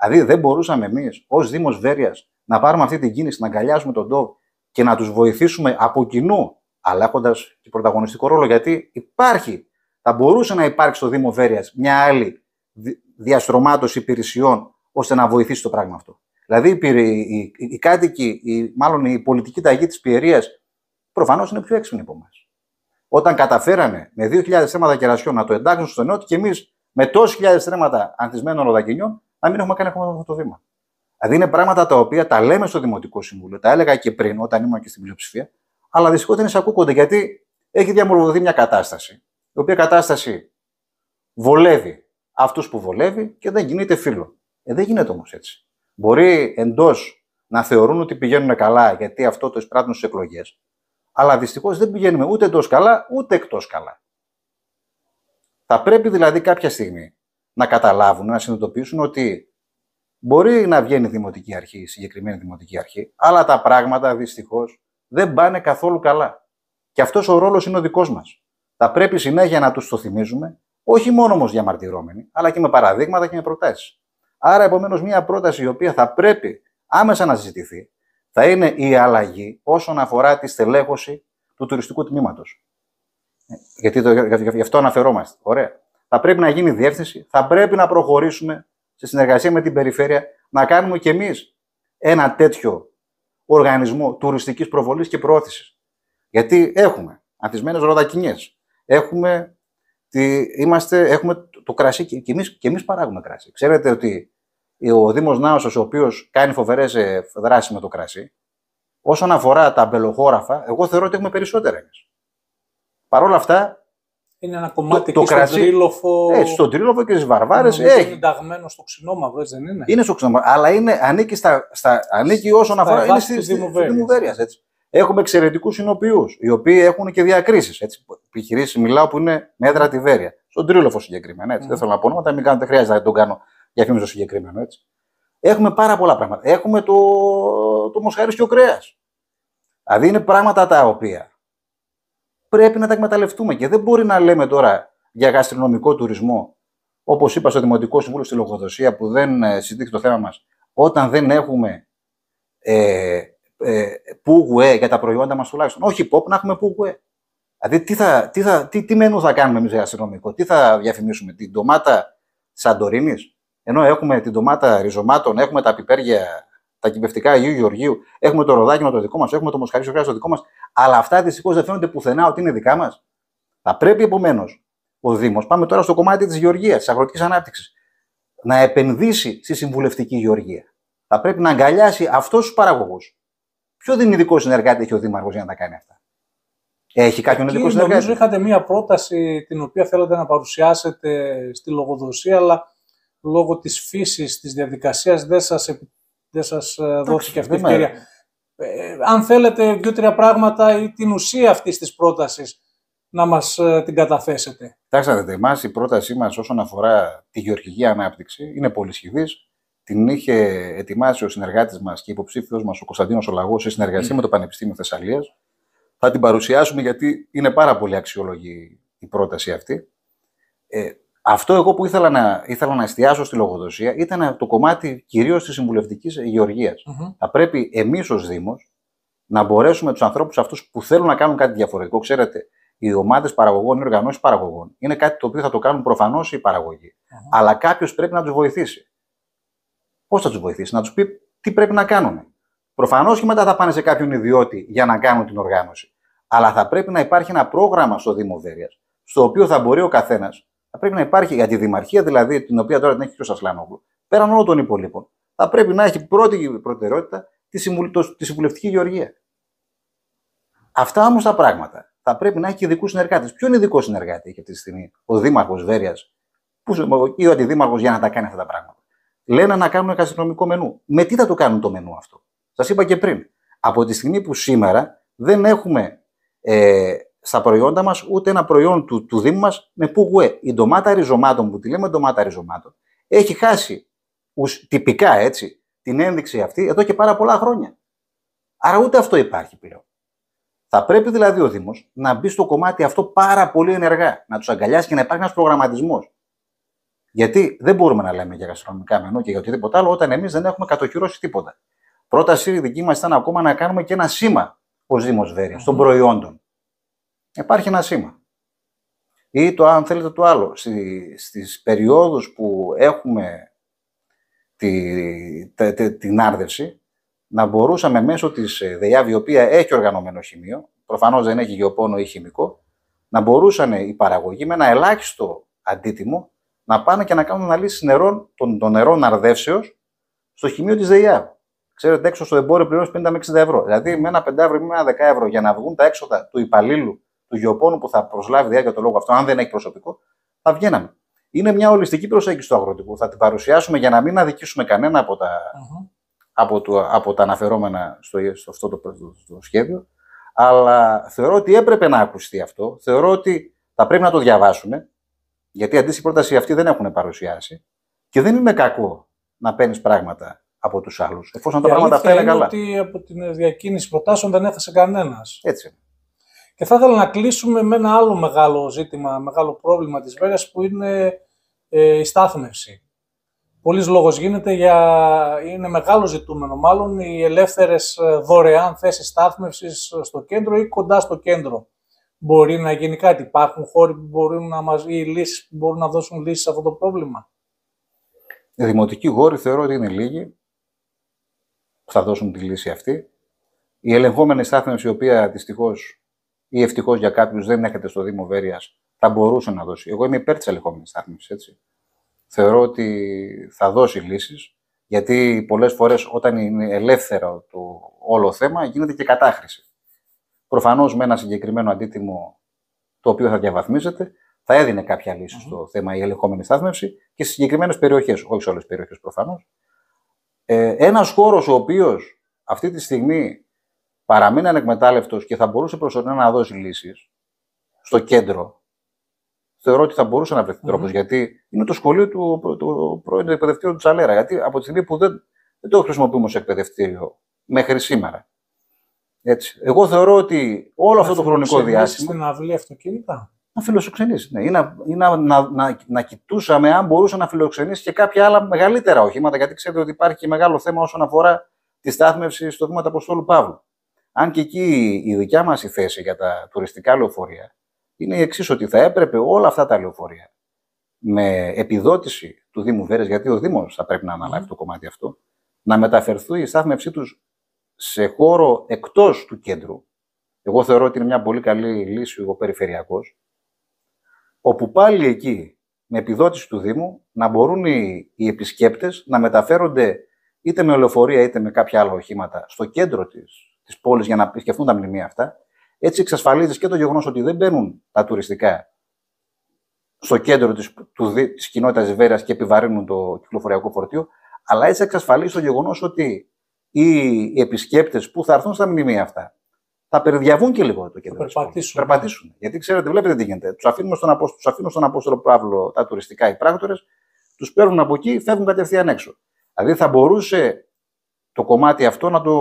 B: Δηλαδή δεν μπορούσαμε εμείς ως Δήμος Βέρειας να πάρουμε αυτή την κίνηση, να αγκαλιάσουμε τον ΤΟΒ και να τους βοηθήσουμε από κοινού, αλλά έχοντα και πρωταγωνιστικό ρόλο. Γιατί υπάρχει, θα μπορούσε να υπάρξει στο Δήμο Βέρειας μια άλλη διαστρωμάτωση υπηρεσιών ώστε να βοηθήσει το πράγμα αυτό. Δηλαδή οι κάτοικοι, μάλλον η πολιτική ταγή της Πιερίας προφανώς είναι πιο έξυπνη από εμάς όταν καταφέρανε με 2.000 στρέμματα κερασιών να το εντάξουν στον νότο και εμείς με τόσε χιλιάδες στρέμματα ανθισμένων ροδακινιών να μην έχουμε κάνει ακόμα αυτό το βήμα. Δηλαδή είναι πράγματα τα οποία τα λέμε στο Δημοτικό Συμβούλιο, τα έλεγα και πριν όταν ήμουν και στην πλειοψηφία, αλλά δυστυχώς δεν ακούγονται. γιατί έχει διαμορφωθεί μια κατάσταση, η οποία κατάσταση βολεύει αυτούς που βολεύει και δεν γίνεται φίλο. Ε, δεν γίνεται όμως έτσι. Μπορεί εντός να θεωρούν ότι πηγαίνουν καλά γιατί αυτό το εισπράττουν στις εκλογές, αλλά δυστυχώς δεν πηγαίνουμε ούτε εντός καλά, ούτε εκτός καλά. Θα πρέπει δηλαδή κάποια στιγμή να καταλάβουν, να συνειδητοποιήσουν ότι μπορεί να βγαίνει δημοτική αρχή, συγκεκριμένη δημοτική αρχή, αλλά τα πράγματα δυστυχώς δεν πάνε καθόλου καλά. Και αυτός ο ρόλος είναι ο δικός μας. Θα πρέπει συνέχεια να τους το θυμίζουμε, όχι μόνο όμως διαμαρτυρώμενοι, αλλά και με παραδείγματα και με προτάσεις. Άρα, επομένως, μια πρόταση η οποία θα πρέπει άμεσα να συζητηθεί, θα είναι η αλλαγή όσον αφορά τη στελέχωση του τουριστικού τμήματος. Ε, γιατί το, γι' αυτό αναφερόμαστε. Ωραία. Θα πρέπει να γίνει διεύθυνση, θα πρέπει να προχωρήσουμε σε συνεργασία με την περιφέρεια, να κάνουμε κι εμείς ένα τέτοιο οργανισμό τουριστικής προβολής και προώθησης. Γιατί έχουμε ανθισμένε ροδακινιές. Έχουμε, έχουμε το κρασί και, εμεί εμείς παράγουμε κρασί. Ξέρετε ότι ε, ο Δήμος Νάος, ο οποίος κάνει φοβερές ε, δράσεις με το κρασί, όσον αφορά τα μπελογόραφα, εγώ θεωρώ ότι έχουμε περισσότερα εμείς. Παρ' όλα αυτά.
A: Είναι ένα κομμάτι το, και στον τρίλοφο. Ε, στον
B: τρίλοφο και στις βαρβάρες. Ε, είναι
A: συνταγμένο στο ξινόμαυρο, έτσι δεν είναι. Είναι στο
B: ξινόμαυρο, αλλά είναι, ανήκει, στα, στα, ανήκει όσον αφορά. Είναι στη, Δημοβέρεια. Έχουμε εξαιρετικούς συνοποιούς, οι οποίοι έχουν και διακρίσεις. Επιχειρήσεις, μιλάω που είναι μέτρα τη Βέρεια. Στον Τρίλοφο συγκεκριμένα. Έτσι. Mm. Δεν θέλω να πω ονόματα, μην κάνετε, χρειάζεται να τον κάνω για το συγκεκριμένο έτσι. Έχουμε πάρα πολλά πράγματα. Έχουμε το, το ο κρέας. Δηλαδή είναι πράγματα τα οποία πρέπει να τα εκμεταλλευτούμε και δεν μπορεί να λέμε τώρα για γαστρονομικό τουρισμό, όπως είπα στο Δημοτικό Συμβούλιο στη Λογοδοσία που δεν ε, συζητήθηκε το θέμα μας όταν δεν έχουμε ε, ε, πουγουέ για τα προϊόντα μας τουλάχιστον. Όχι pop, να έχουμε πουγουέ. Δηλαδή τι, θα, τι, θα, τι, τι μενού θα κάνουμε εμείς για γαστρονομικό, τι θα διαφημίσουμε, την ντομάτα Σαντορίνης. Ενώ έχουμε την ντομάτα ριζωμάτων, έχουμε τα πιπέρια, τα κυπευτικά Αγίου Γεωργίου, έχουμε το ροδάκι του το δικό μας, έχουμε το μοσχαρίσιο κράτο το δικό μας. Αλλά αυτά δυστυχώς δεν φαίνονται πουθενά ότι είναι δικά μας. Θα πρέπει επομένως ο Δήμος, πάμε τώρα στο κομμάτι της γεωργίας, της αγροτικής ανάπτυξης, να επενδύσει στη συμβουλευτική γεωργία. Θα πρέπει να αγκαλιάσει αυτούς τους παραγωγούς. Ποιο ειδικό συνεργάτη έχει ο Δήμαρχος για να τα κάνει αυτά. Έχει κάποιον ειδικό συνεργάτη. Νομίζω
A: είχατε μία πρόταση την οποία θέλατε να παρουσιάσετε στη λογοδοσία, αλλά λόγω της φύσης της διαδικασίας δεν σας, δεν σας ε, δόθηκε αυτή η ευκαιρία. Ε, αν θέλετε δύο-τρία πράγματα ή την ουσία αυτής της πρότασης να μας ε, την καταθέσετε.
B: Κοιτάξτε, εμάς η πρότασή μας όσον αφορά τη γεωργική ανάπτυξη είναι πολύ σχηδής. Την είχε ετοιμάσει ο συνεργάτης μας και υποψήφιος μας ο Κωνσταντίνος Ολαγός σε συνεργασία ναι. με το Πανεπιστήμιο Θεσσαλίας. Θα την παρουσιάσουμε γιατί είναι πάρα πολύ αξιόλογη η πρόταση αυτή. Αυτό εγώ που ήθελα να, ήθελα να εστιάσω στη λογοδοσία ήταν το κομμάτι κυρίως της συμβουλευτικής γεωργιας γεωργίας. Θα πρέπει εμείς, ως Δήμος, να μπορέσουμε τους ανθρώπους αυτούς που θέλουν να κάνουν κάτι διαφορετικό. Ξέρετε, οι ομάδες παραγωγών, οι οργανώσεις παραγωγών είναι κάτι το οποίο θα το κάνουν προφανώς οι παραγωγοι Αλλά κάποιος πρέπει να τους βοηθήσει. Πώς θα τους βοηθήσει, να τους πει τι πρέπει να κάνουν. Προφανώς και μετά θα πάνε σε κάποιον ιδιώτη για να κάνουν την οργάνωση. Αλλά θα πρέπει να υπάρχει ένα πρόγραμμα στο Δήμο Βέρειας, στο οποίο θα μπορεί ο καθένας θα πρέπει να υπάρχει για τη Δημαρχία, δηλαδή την οποία τώρα την έχει και ο Σασλάνοβλου, πέραν όλων των υπολείπων, θα πρέπει να έχει πρώτη προτεραιότητα τη, συμβουλ, τη συμβουλευτική γεωργία. Αυτά όμως τα πράγματα θα πρέπει να έχει και ειδικούς συνεργάτες. Ποιον ειδικό συνεργάτη έχει αυτή τη στιγμή ο Δήμαρχος Βέρειας ή ο Αντιδήμαρχος για να τα κάνει αυτά τα πράγματα. Λένε να κάνουν ένα καστρονομικό μενού. Με τι θα το κάνουν το μενού αυτό. Σας είπα και πριν. Από τη στιγμή που σήμερα δεν έχουμε ε, στα προϊόντα μας ούτε ένα προϊόν του, του Δήμου μας με πουγουέ. Η ντομάτα ριζωμάτων που τη λέμε ντομάτα ριζωμάτων έχει χάσει ουσ, τυπικά έτσι την ένδειξη αυτή εδώ και πάρα πολλά χρόνια. Άρα ούτε αυτό υπάρχει πλέον. Θα πρέπει δηλαδή ο Δήμος να μπει στο κομμάτι αυτό πάρα πολύ ενεργά, να τους αγκαλιάσει και να υπάρχει ένας προγραμματισμός. Γιατί δεν μπορούμε να λέμε για γαστρονομικά μενού και για οτιδήποτε άλλο όταν εμείς δεν έχουμε κατοχυρώσει τίποτα. Πρόταση δική μας ήταν ακόμα να κάνουμε και ένα σήμα ως Δήμος Βέρειας των προϊόντων υπάρχει ένα σήμα. Ή το αν θέλετε το άλλο, στις περιόδους που έχουμε τη, τε, την άρδευση, να μπορούσαμε μέσω της ε, ΔΕΙΑΒ, η οποία έχει οργανωμένο χημείο, προφανώς δεν έχει γεωπόνο ή χημικό, να μπορούσαν οι παραγωγοί με ένα ελάχιστο αντίτιμο να πάνε και να κάνουν αναλύσεις νερών, των, των νερών αρδεύσεως στο χημείο της ΔΕΙΑΒ. Ξέρετε, έξω στο εμπόριο πληρώνεις 50 με 60 ευρώ. Δηλαδή, με ένα 5 ευρώ ή με ένα 10 ευρώ για να βγουν τα έξοδα του υπαλλήλου του γεωπόνου που θα προσλάβει διάρκεια το λόγο αυτό, αν δεν έχει προσωπικό, θα βγαίναμε. Είναι μια ολιστική προσέγγιση του αγροτικού. Θα την παρουσιάσουμε για να μην αδικήσουμε κανένα από τα, mm-hmm. από το, από τα αναφερόμενα στο, αυτό το, σχέδιο. Αλλά θεωρώ ότι έπρεπε να ακουστεί αυτό. Θεωρώ ότι θα πρέπει να το διαβάσουμε. Γιατί αντίστοιχη πρόταση αυτή δεν έχουν παρουσιάσει. Και δεν είναι κακό να παίρνεις πράγματα από τους άλλους. Εφόσον τα πράγματα αυτά είναι καλά.
A: ότι από την διακίνηση προτάσεων δεν έφτασε κανένας. Έτσι. Και θα ήθελα να κλείσουμε με ένα άλλο μεγάλο ζήτημα, μεγάλο πρόβλημα της Βέγας που είναι ε, η στάθμευση. Πολλής λόγος γίνεται για, είναι μεγάλο ζητούμενο μάλλον, οι ελεύθερες ε, δωρεάν θέσεις στάθμευσης στο κέντρο ή κοντά στο κέντρο. Μπορεί να γίνει κάτι, υπάρχουν χώροι που μπορούν να, μας, ή λύσεις που μπορούν να δώσουν λύσεις σε αυτό το πρόβλημα.
B: Οι δημοτικοί χώροι θεωρώ ότι είναι λίγοι που θα δώσουν τη λύση αυτή. Η ελεγχόμενη στάθμευση, η οποία δυστυχώς ή ευτυχώς για κάποιους δεν έχετε στο Δήμο Βέρειας, θα μπορούσε να δώσει. Εγώ είμαι υπέρ της ελεγχόμενης στάθμισης, έτσι. Θεωρώ ότι θα δώσει λύσεις, γιατί πολλές φορές όταν είναι ελεύθερο το όλο θέμα, γίνεται και κατάχρηση. Προφανώς με ένα συγκεκριμένο αντίτιμο το οποίο θα διαβαθμίζεται, θα έδινε κάποια λύση mm-hmm. στο θέμα η ελεγχόμενη ειναι ελευθερο το ολο θεμα γινεται και καταχρηση προφανω με ενα συγκεκριμενο αντιτιμο το οποιο θα διαβαθμιζεται θα εδινε καποια λυση στο θεμα η ελεγχομενη σταθμευση και σε συγκεκριμένες περιοχές, όχι σε όλες τις περιοχές προφανώς. Ε, ένας χώρος ο οποίος αυτή τη στιγμή παραμείνει ανεκμετάλλευτος και θα μπορούσε προσωρινά να δώσει λύσεις στο κέντρο, θεωρώ ότι θα μπορούσε να βρεθεί Γιατί είναι το σχολείο του, του, του πρώην εκπαιδευτήριου του Τσαλέρα. Γιατί από τη στιγμή που δεν, δεν το χρησιμοποιούμε ως εκπαιδευτήριο μέχρι σήμερα. Έτσι. Εγώ θεωρώ ότι όλο αυτό το χρονικό διάστημα. Στην
A: αυλή αυτοκίνητα.
B: Να φιλοξενήσει. Ναι. Ή, να, να, να, να, να, κοιτούσαμε αν μπορούσε να φιλοξενήσει και κάποια άλλα μεγαλύτερα οχήματα. Γιατί ξέρετε ότι υπάρχει και μεγάλο θέμα όσον αφορά τη στάθμευση στο βήμα του Αποστόλου Παύλου. Αν και εκεί η δικιά μας η θέση για τα τουριστικά λεωφορεία είναι η εξής ότι θα έπρεπε όλα αυτά τα λεωφορεία με επιδότηση του Δήμου Βέρες, γιατί ο Δήμος θα πρέπει να αναλάβει το κομμάτι αυτό, να μεταφερθούν η στάθμευσή τους σε χώρο εκτός του κέντρου. Εγώ θεωρώ ότι είναι μια πολύ καλή λύση ο περιφερειακός, όπου πάλι εκεί με επιδότηση του Δήμου να μπορούν οι, οι επισκέπτες να μεταφέρονται είτε με λεωφορεία είτε με κάποια άλλα οχήματα στο κέντρο της τη πόλη για να επισκεφθούν τα μνημεία αυτά. Έτσι εξασφαλίζεις και το γεγονός ότι δεν μπαίνουν τα τουριστικά στο κέντρο της της κοινότητας Βέρειας και επιβαρύνουν το κυκλοφοριακό φορτίο, αλλά έτσι εξασφαλίζεις το γεγονός ότι οι επισκέπτες που θα έρθουν στα μνημεία αυτά θα περιδιαβούν και λίγο το κέντρο. Θα περπατήσουν. Γιατί ξέρετε, βλέπετε τι γίνεται. Τους αφήνουν στον, απόσ... στον Απόστολο Παύλο τα τουριστικά οι πράκτορες, τους παίρνουν από εκεί, φεύγουν κατευθείαν έξω. Δηλαδή θα μπορούσε το κομμάτι αυτό να το,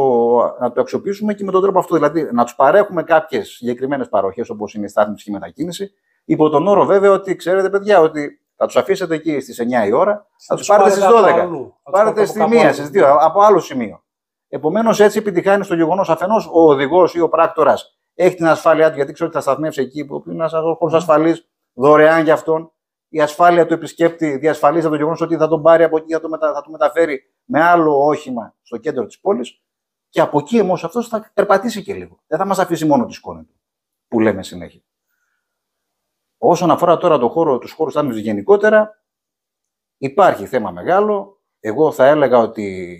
B: να το αξιοποιήσουμε και με τον τρόπο αυτό. Δηλαδή, να τους παρέχουμε κάποιες συγκεκριμένες παροχές, όπως είναι η στάθμιση και η μετακίνηση, υπό τον όρο βέβαια ότι ξέρετε, παιδιά, ότι θα τους αφήσετε εκεί στις 9 η ώρα, θα του πάρετε στι 12. Πάρετε στη μία, στις δύο, από άλλο σημείο. Επομένως, έτσι επιτυχάνει στο γεγονός αφενός ο οδηγός ή ο πράκτορας έχει την ασφάλειά του, γιατί ξέρω ότι θα σταθμεύσει εκεί που είναι ένας ασφαλής, δωρεάν για αυτόν η ασφάλεια του επισκέπτη διασφαλίζεται το γεγονός ότι θα τον πάρει από εκεί, θα το, θα το μεταφέρει με άλλο όχημα στο κέντρο της πόλης. Και από εκεί όμως αυτός θα περπατήσει και λίγο. Δεν θα μας αφήσει μόνο τη σκόνη του, που λέμε συνέχεια. Όσον αφορά τώρα το χώρο, τους χώρους άμυνα γενικότερα, υπάρχει θέμα μεγάλο. Εγώ θα έλεγα ότι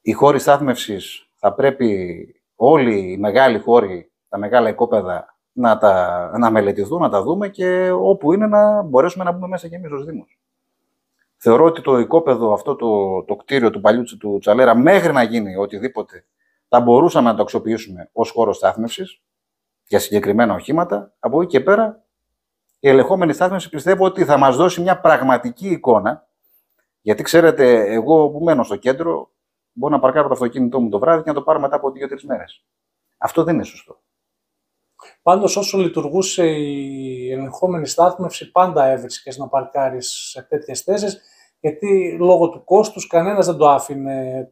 B: οι χώροι στάθμευσης θα πρέπει όλοι οι μεγάλοι χώροι, τα μεγάλα οικόπεδα να, τα, να μελετηθούν, να τα δούμε και όπου είναι να μπορέσουμε να μπούμε μέσα και εμείς ως Δήμος. Θεωρώ ότι το οικόπεδο, αυτό το, το κτίριο του παλιού του Τσαλέρα, μέχρι να γίνει οτιδήποτε, θα μπορούσαμε να το αξιοποιήσουμε ως χώρο στάθμευσης για συγκεκριμένα οχήματα. Από εκεί και πέρα, η ελεγχόμενη στάθμευση πιστεύω ότι θα μας δώσει μια πραγματική εικόνα, γιατί ξέρετε, εγώ που μένω στο κέντρο, μπορώ να παρκάρω το αυτοκίνητό μου το βράδυ και να το πάρω μετά από δύο-τρει μέρες.
A: Αυτό δεν είναι σωστό. Πάντως, όσο λειτουργούσε η ελεγχόμενη στάθμευση, πάντα έβρισκες να παρκάρεις σε τέτοιες θέσεις, γιατί λόγω του κόστους κανένας δεν το άφηνε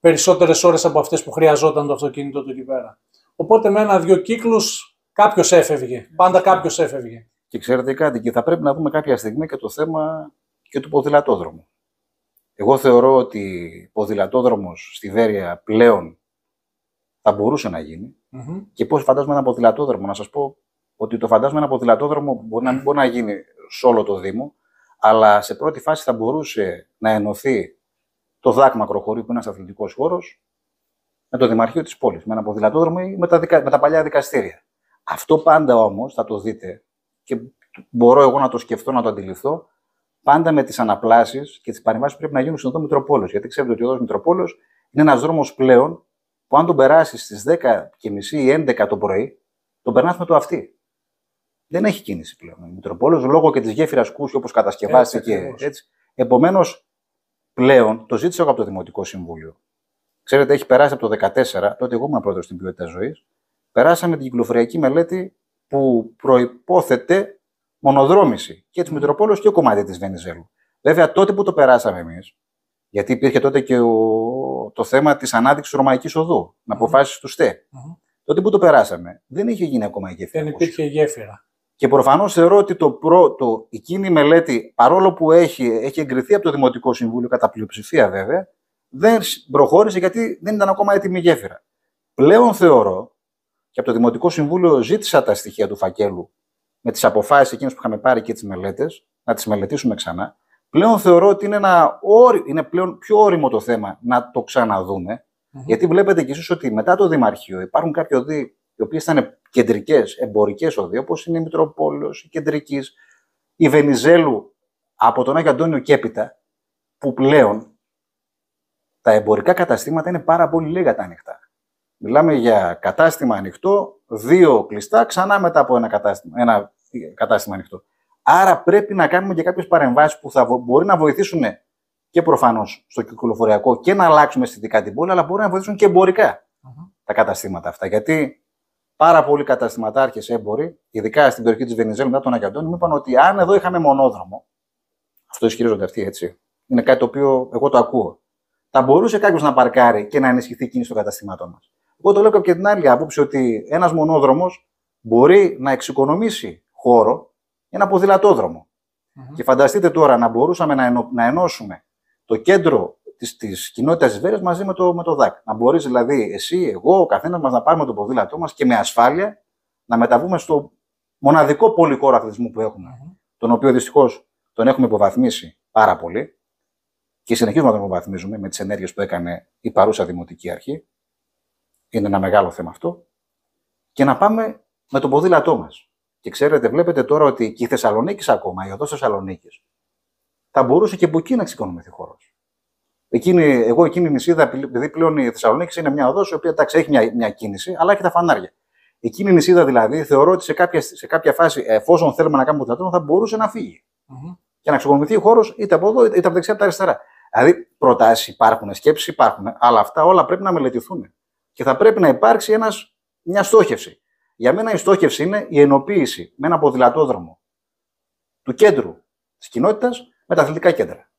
A: περισσότερες ώρες από αυτές που χρειαζόταν το αυτοκίνητο του εκεί πέρα. Οπότε, με ένα-δύο κύκλους, κάποιος έφευγε. Πάντα κάποιος έφευγε.
B: Και ξέρετε κάτι, και θα πρέπει να δούμε κάποια στιγμή και το θέμα και του ποδηλατόδρομου. Εγώ θεωρώ ότι ποδηλατόδρομος στη Βέρεια πλέον θα μπορούσε να γίνει. Mm-hmm. Και πώς φαντάζομαι ένα ποδηλατόδρομο. Να σας πω ότι το φαντάζομαι ένα ποδηλατόδρομο μπορεί να μην μπορεί να γίνει σε όλο το Δήμο, αλλά σε πρώτη φάση θα μπορούσε να ενωθεί το δάκμα Μακροχωρίου, που είναι ένας αθλητικός χώρος, με το Δημαρχείο της πόλης, με ένα ποδηλατόδρομο ή με τα, με τα παλιά δικαστήρια. Αυτό πάντα όμως θα το δείτε και μπορώ εγώ να το σκεφτώ, να το αντιληφθώ, πάντα με τις αναπλάσεις και τις παρεμβάσεις που πρέπει να γίνουν στον οδό Μητροπόλο. Γιατί ξέρετε ότι ο οδό Μητροπόλο είναι ένας δρόμος πλέον που αν τον περάσεις στις 10.30 ή 11 το πρωί, τον περνάς με το αυτή. Δεν έχει κίνηση πλέον. Η Μητροπόλο λόγω και της γέφυρας Κούση, όπως κατασκευάστηκε. Έτσι, Επομένως, πλέον το ζήτησα από το Δημοτικό Συμβούλιο. Ξέρετε, έχει περάσει από το 2014, τότε εγώ ήμουν πρόεδρος στην ποιότητα ζωής. Περάσαμε την κυκλοφοριακή μελέτη που προπόθεται μονοδρόμηση και της Μητροπόλεως και ο κομμάτι της Βενιζέλου. Βέβαια, τότε που το περάσαμε εμείς, γιατί υπήρχε τότε και ο το θέμα της ανάδειξης Ρωμαϊκής Οδού, να αποφασει τους ΣΤΕ. mm Τότε που το περάσαμε, δεν είχε γίνει ακόμα η
A: γέφυρα. Δεν υπήρχε γέφυρα.
B: Και προφανώς θεωρώ ότι το πρώτο, εκείνη η μελέτη, παρόλο που έχει, έχει εγκριθεί από το Δημοτικό Συμβούλιο, κατά πλειοψηφία βέβαια, δεν προχώρησε γιατί δεν ήταν ακόμα έτοιμη η γέφυρα. Πλέον θεωρώ, και από το Δημοτικό Συμβούλιο ζήτησα τα στοιχεία του φακέλου με τις αποφάσεις εκείνες που είχαμε πάρει και τις μελέτες, να τις μελετήσουμε ξανά, Πλέον θεωρώ ότι είναι, ένα όρι... είναι πλέον πιο όριμο το θέμα να το ξαναδουμε Γιατί βλέπετε κι εσείς ότι μετά το Δημαρχείο υπάρχουν κάποιοι οδοί οι οποίες ήταν κεντρικές, εμπορικές οδοί, όπω είναι η Μητροπόλεω, η Κεντρικής, η Βενιζέλου από τον Άγιο Αντώνιο και που πλέον τα εμπορικά καταστήματα είναι πάρα πολύ λίγα τα ανοιχτά. Μιλάμε για κατάστημα ανοιχτό, δύο κλειστά, ξανά μετά από κατάστημα, ένα ε, κατάστημα ανοιχτό. Άρα πρέπει να κάνουμε και κάποιες παρεμβάσεις που θα μπορεί να βοηθήσουν και προφανώς στο κυκλοφοριακό και να αλλάξουμε αισθητικά την πόλη, αλλά μπορεί να βοηθήσουν και εμπορικά mm-hmm. τα καταστήματα αυτά. Γιατί πάρα πολλοί καταστηματάρχες έμποροι, ειδικά στην περιοχή της Βενιζέλη μετά τον Αγιαντώνη, μου είπαν ότι αν εδώ είχαμε μονόδρομο, αυτό ισχυρίζονται αυτοί έτσι, είναι κάτι το οποίο εγώ το ακούω, θα μπορούσε κάποιος να παρκάρει και να ενισχυθεί η κίνηση των καταστημάτων μας. Εγώ το λέω και από την άλλη άποψη ότι ένας μονόδρομος μπορεί να εξοικονομήσει χώρο ένα ποδηλατόδρομο. Mm-hmm. Και φανταστείτε τώρα να μπορούσαμε να, να ενώσουμε το κέντρο της της κοινότητας της μαζί με το, με ΔΑΚ. Να μπορείς δηλαδή εσύ, εγώ, ο καθένας μας να πάρουμε το ποδήλατό μας και με ασφάλεια να μεταβούμε στο μοναδικό πολικό αθλητισμού που εχουμε Τον οποίο δυστυχώς τον έχουμε υποβαθμίσει πάρα πολύ και συνεχίζουμε να τον υποβαθμίζουμε με τις ενέργειες που έκανε η παρούσα Δημοτική Αρχή. Είναι ένα μεγάλο θέμα αυτό. Και να πάμε με το ποδήλατό μας. Και ξέρετε, βλέπετε τώρα ότι και η Θεσσαλονίκης ακόμα, η οδός Θεσσαλονίκης, θα μπορούσε και από εκεί να ξεκονομηθεί χώρος. Εκείνη, εγώ εκείνη νησίδα, επειδή πλέον η Θεσσαλονίκης είναι μια οδός η οποία τάξη, έχει μια, μια κίνηση, αλλά έχει τα φανάρια. Εκείνη η νησίδα δηλαδή θεωρώ ότι σε κάποια, σε κάποια φάση, εφόσον θέλουμε να κάνουμε το θα μπορούσε να φύγει. Mm-hmm. Και να ξεκονομηθεί ο χώρος είτε από εδώ είτε από δεξιά από τα αριστερά. Δηλαδή, προτάσεις υπάρχουν, σκέψεις υπάρχουν, αλλά αυτά όλα πρέπει να μελετηθούν. Και θα πρέπει να υπάρξει ένας, μια στόχευση. Για μένα η στόχευση είναι η ενοποίηση με ένα ποδηλατόδρομο του κέντρου της κοινότητας με τα αθλητικά κέντρα.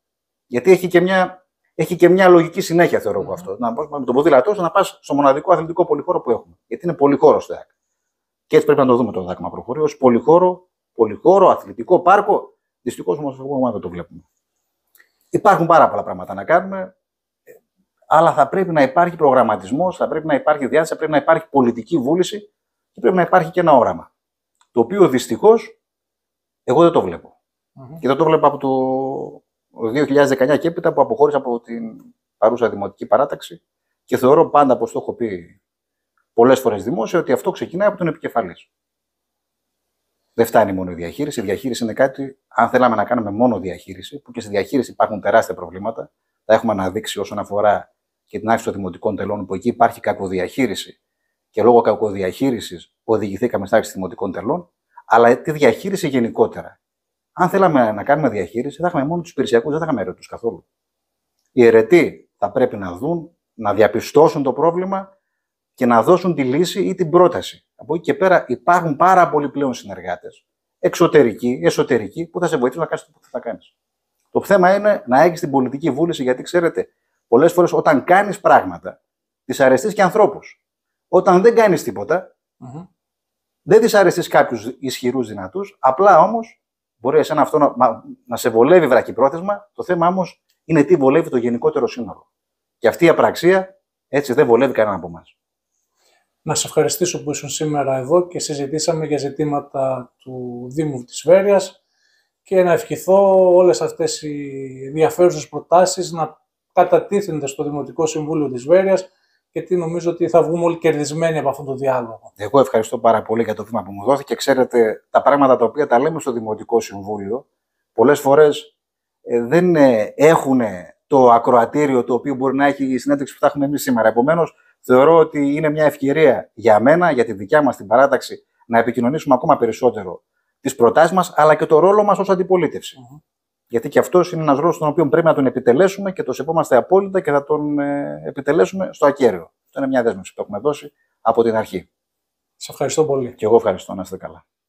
B: Γιατί έχει και μια, έχει και μια λογική συνέχεια, θεωρώ εγώ αυτό. Να πας με τον ποδήλατό να πας στο μοναδικό αθλητικό πολυχώρο που έχουμε. Γιατί είναι πολυχώρο το ΕΑΚ. Και έτσι πρέπει να το δούμε το δάκμα προχωρεί ως πολυχώρο, πολυχώρο, αθλητικό πάρκο. Δυστυχώς όμως δεν το βλέπουμε. Υπάρχουν πάρα πολλά πράγματα να κάνουμε, ε, αλλά θα πρέπει να υπάρχει προγραμματισμός, θα πρέπει να υπάρχει διάθεση, θα πρέπει να υπάρχει πολιτική βούληση και πρέπει να υπάρχει και ένα όραμα. Το οποίο δυστυχώς εγώ δεν το βλεπω Και δεν το βλέπω από το 2019 και έπειτα που αποχώρησα από την παρούσα δημοτική παράταξη και θεωρώ πάντα, πως το έχω πει πολλές φορές δημόσια, ότι αυτό ξεκινάει από τον επικεφαλής. Δεν φτάνει μόνο η διαχείριση. Η διαχείριση είναι κάτι, αν θέλαμε να κάνουμε μόνο διαχείριση, που και στη διαχείριση υπάρχουν τεράστια προβλήματα. Τα έχουμε αναδείξει όσον αφορά και την άφηση των δημοτικών τελών, που εκεί υπάρχει κακοδιαχείριση και λόγω κακοδιαχείρισης οδηγηθήκαμε στα άξιση δημοτικών τελών, αλλά τη διαχείριση γενικότερα. Αν θέλαμε να κάνουμε διαχείριση, θα είχαμε μόνο τους υπηρεσιακούς, δεν θα είχαμε αιρετού καθόλου. Οι ερετοί θα πρέπει να δουν, να διαπιστώσουν το πρόβλημα και να δώσουν τη λύση ή την πρόταση. Από εκεί και πέρα υπάρχουν πάρα πολλοί πλέον συνεργάτες, εξωτερικοί, εσωτερικοί, που θα σε βοηθήσουν να κάνεις το που θα κάνεις. Το θέμα είναι να έχεις την πολιτική βούληση, γιατί ξέρετε, πολλές φορές όταν κάνεις πράγματα, τις αρεστείς και ανθρώπους όταν δεν κάνεις τίποτα, mm-hmm. δεν δυσαρεστείς κάποιους ισχυρούς δυνατούς, απλά όμως μπορεί εσένα αυτό να, να σε βολεύει βραχυπρόθεσμα. Το θέμα όμως είναι τι βολεύει το γενικότερο σύνολο. Και αυτή η απραξία έτσι δεν βολεύει κανέναν από
A: εμάς. Να σε ευχαριστήσω που ήσουν σήμερα εδώ και συζητήσαμε για ζητήματα του Δήμου της Βέρειας και να ευχηθώ όλες αυτές οι ενδιαφέρουσες προτάσεις να κατατίθενται στο Δημοτικό Συμβούλιο της Βέρειας γιατί νομίζω ότι θα βγούμε όλοι κερδισμένοι από αυτό το διάλογο.
B: Εγώ ευχαριστώ πάρα πολύ για το βήμα που μου δόθηκε. Ξέρετε, τα πράγματα τα οποία τα λέμε στο Δημοτικό Συμβούλιο, πολλές φορές ε, δεν ε, έχουν το ακροατήριο το οποίο μπορεί να έχει η συνέντευξη που θα έχουμε εμείς σήμερα. Επομένως, θεωρώ ότι είναι μια ευκαιρία για μένα, για τη δικιά μας την παράταξη, να επικοινωνήσουμε ακόμα περισσότερο τις προτάσεις μας, αλλά και το ρόλο μας ως αντιπολιτευση γιατί και αυτός είναι ένας ρόλος στον οποίο πρέπει να τον επιτελέσουμε και το σεβόμαστε απόλυτα και θα τον ε, επιτελέσουμε στο ακέραιο. Αυτό είναι μια
A: δέσμευση που έχουμε δώσει από την αρχή. Σας ευχαριστώ πολύ. Και εγώ ευχαριστώ. Να είστε καλά.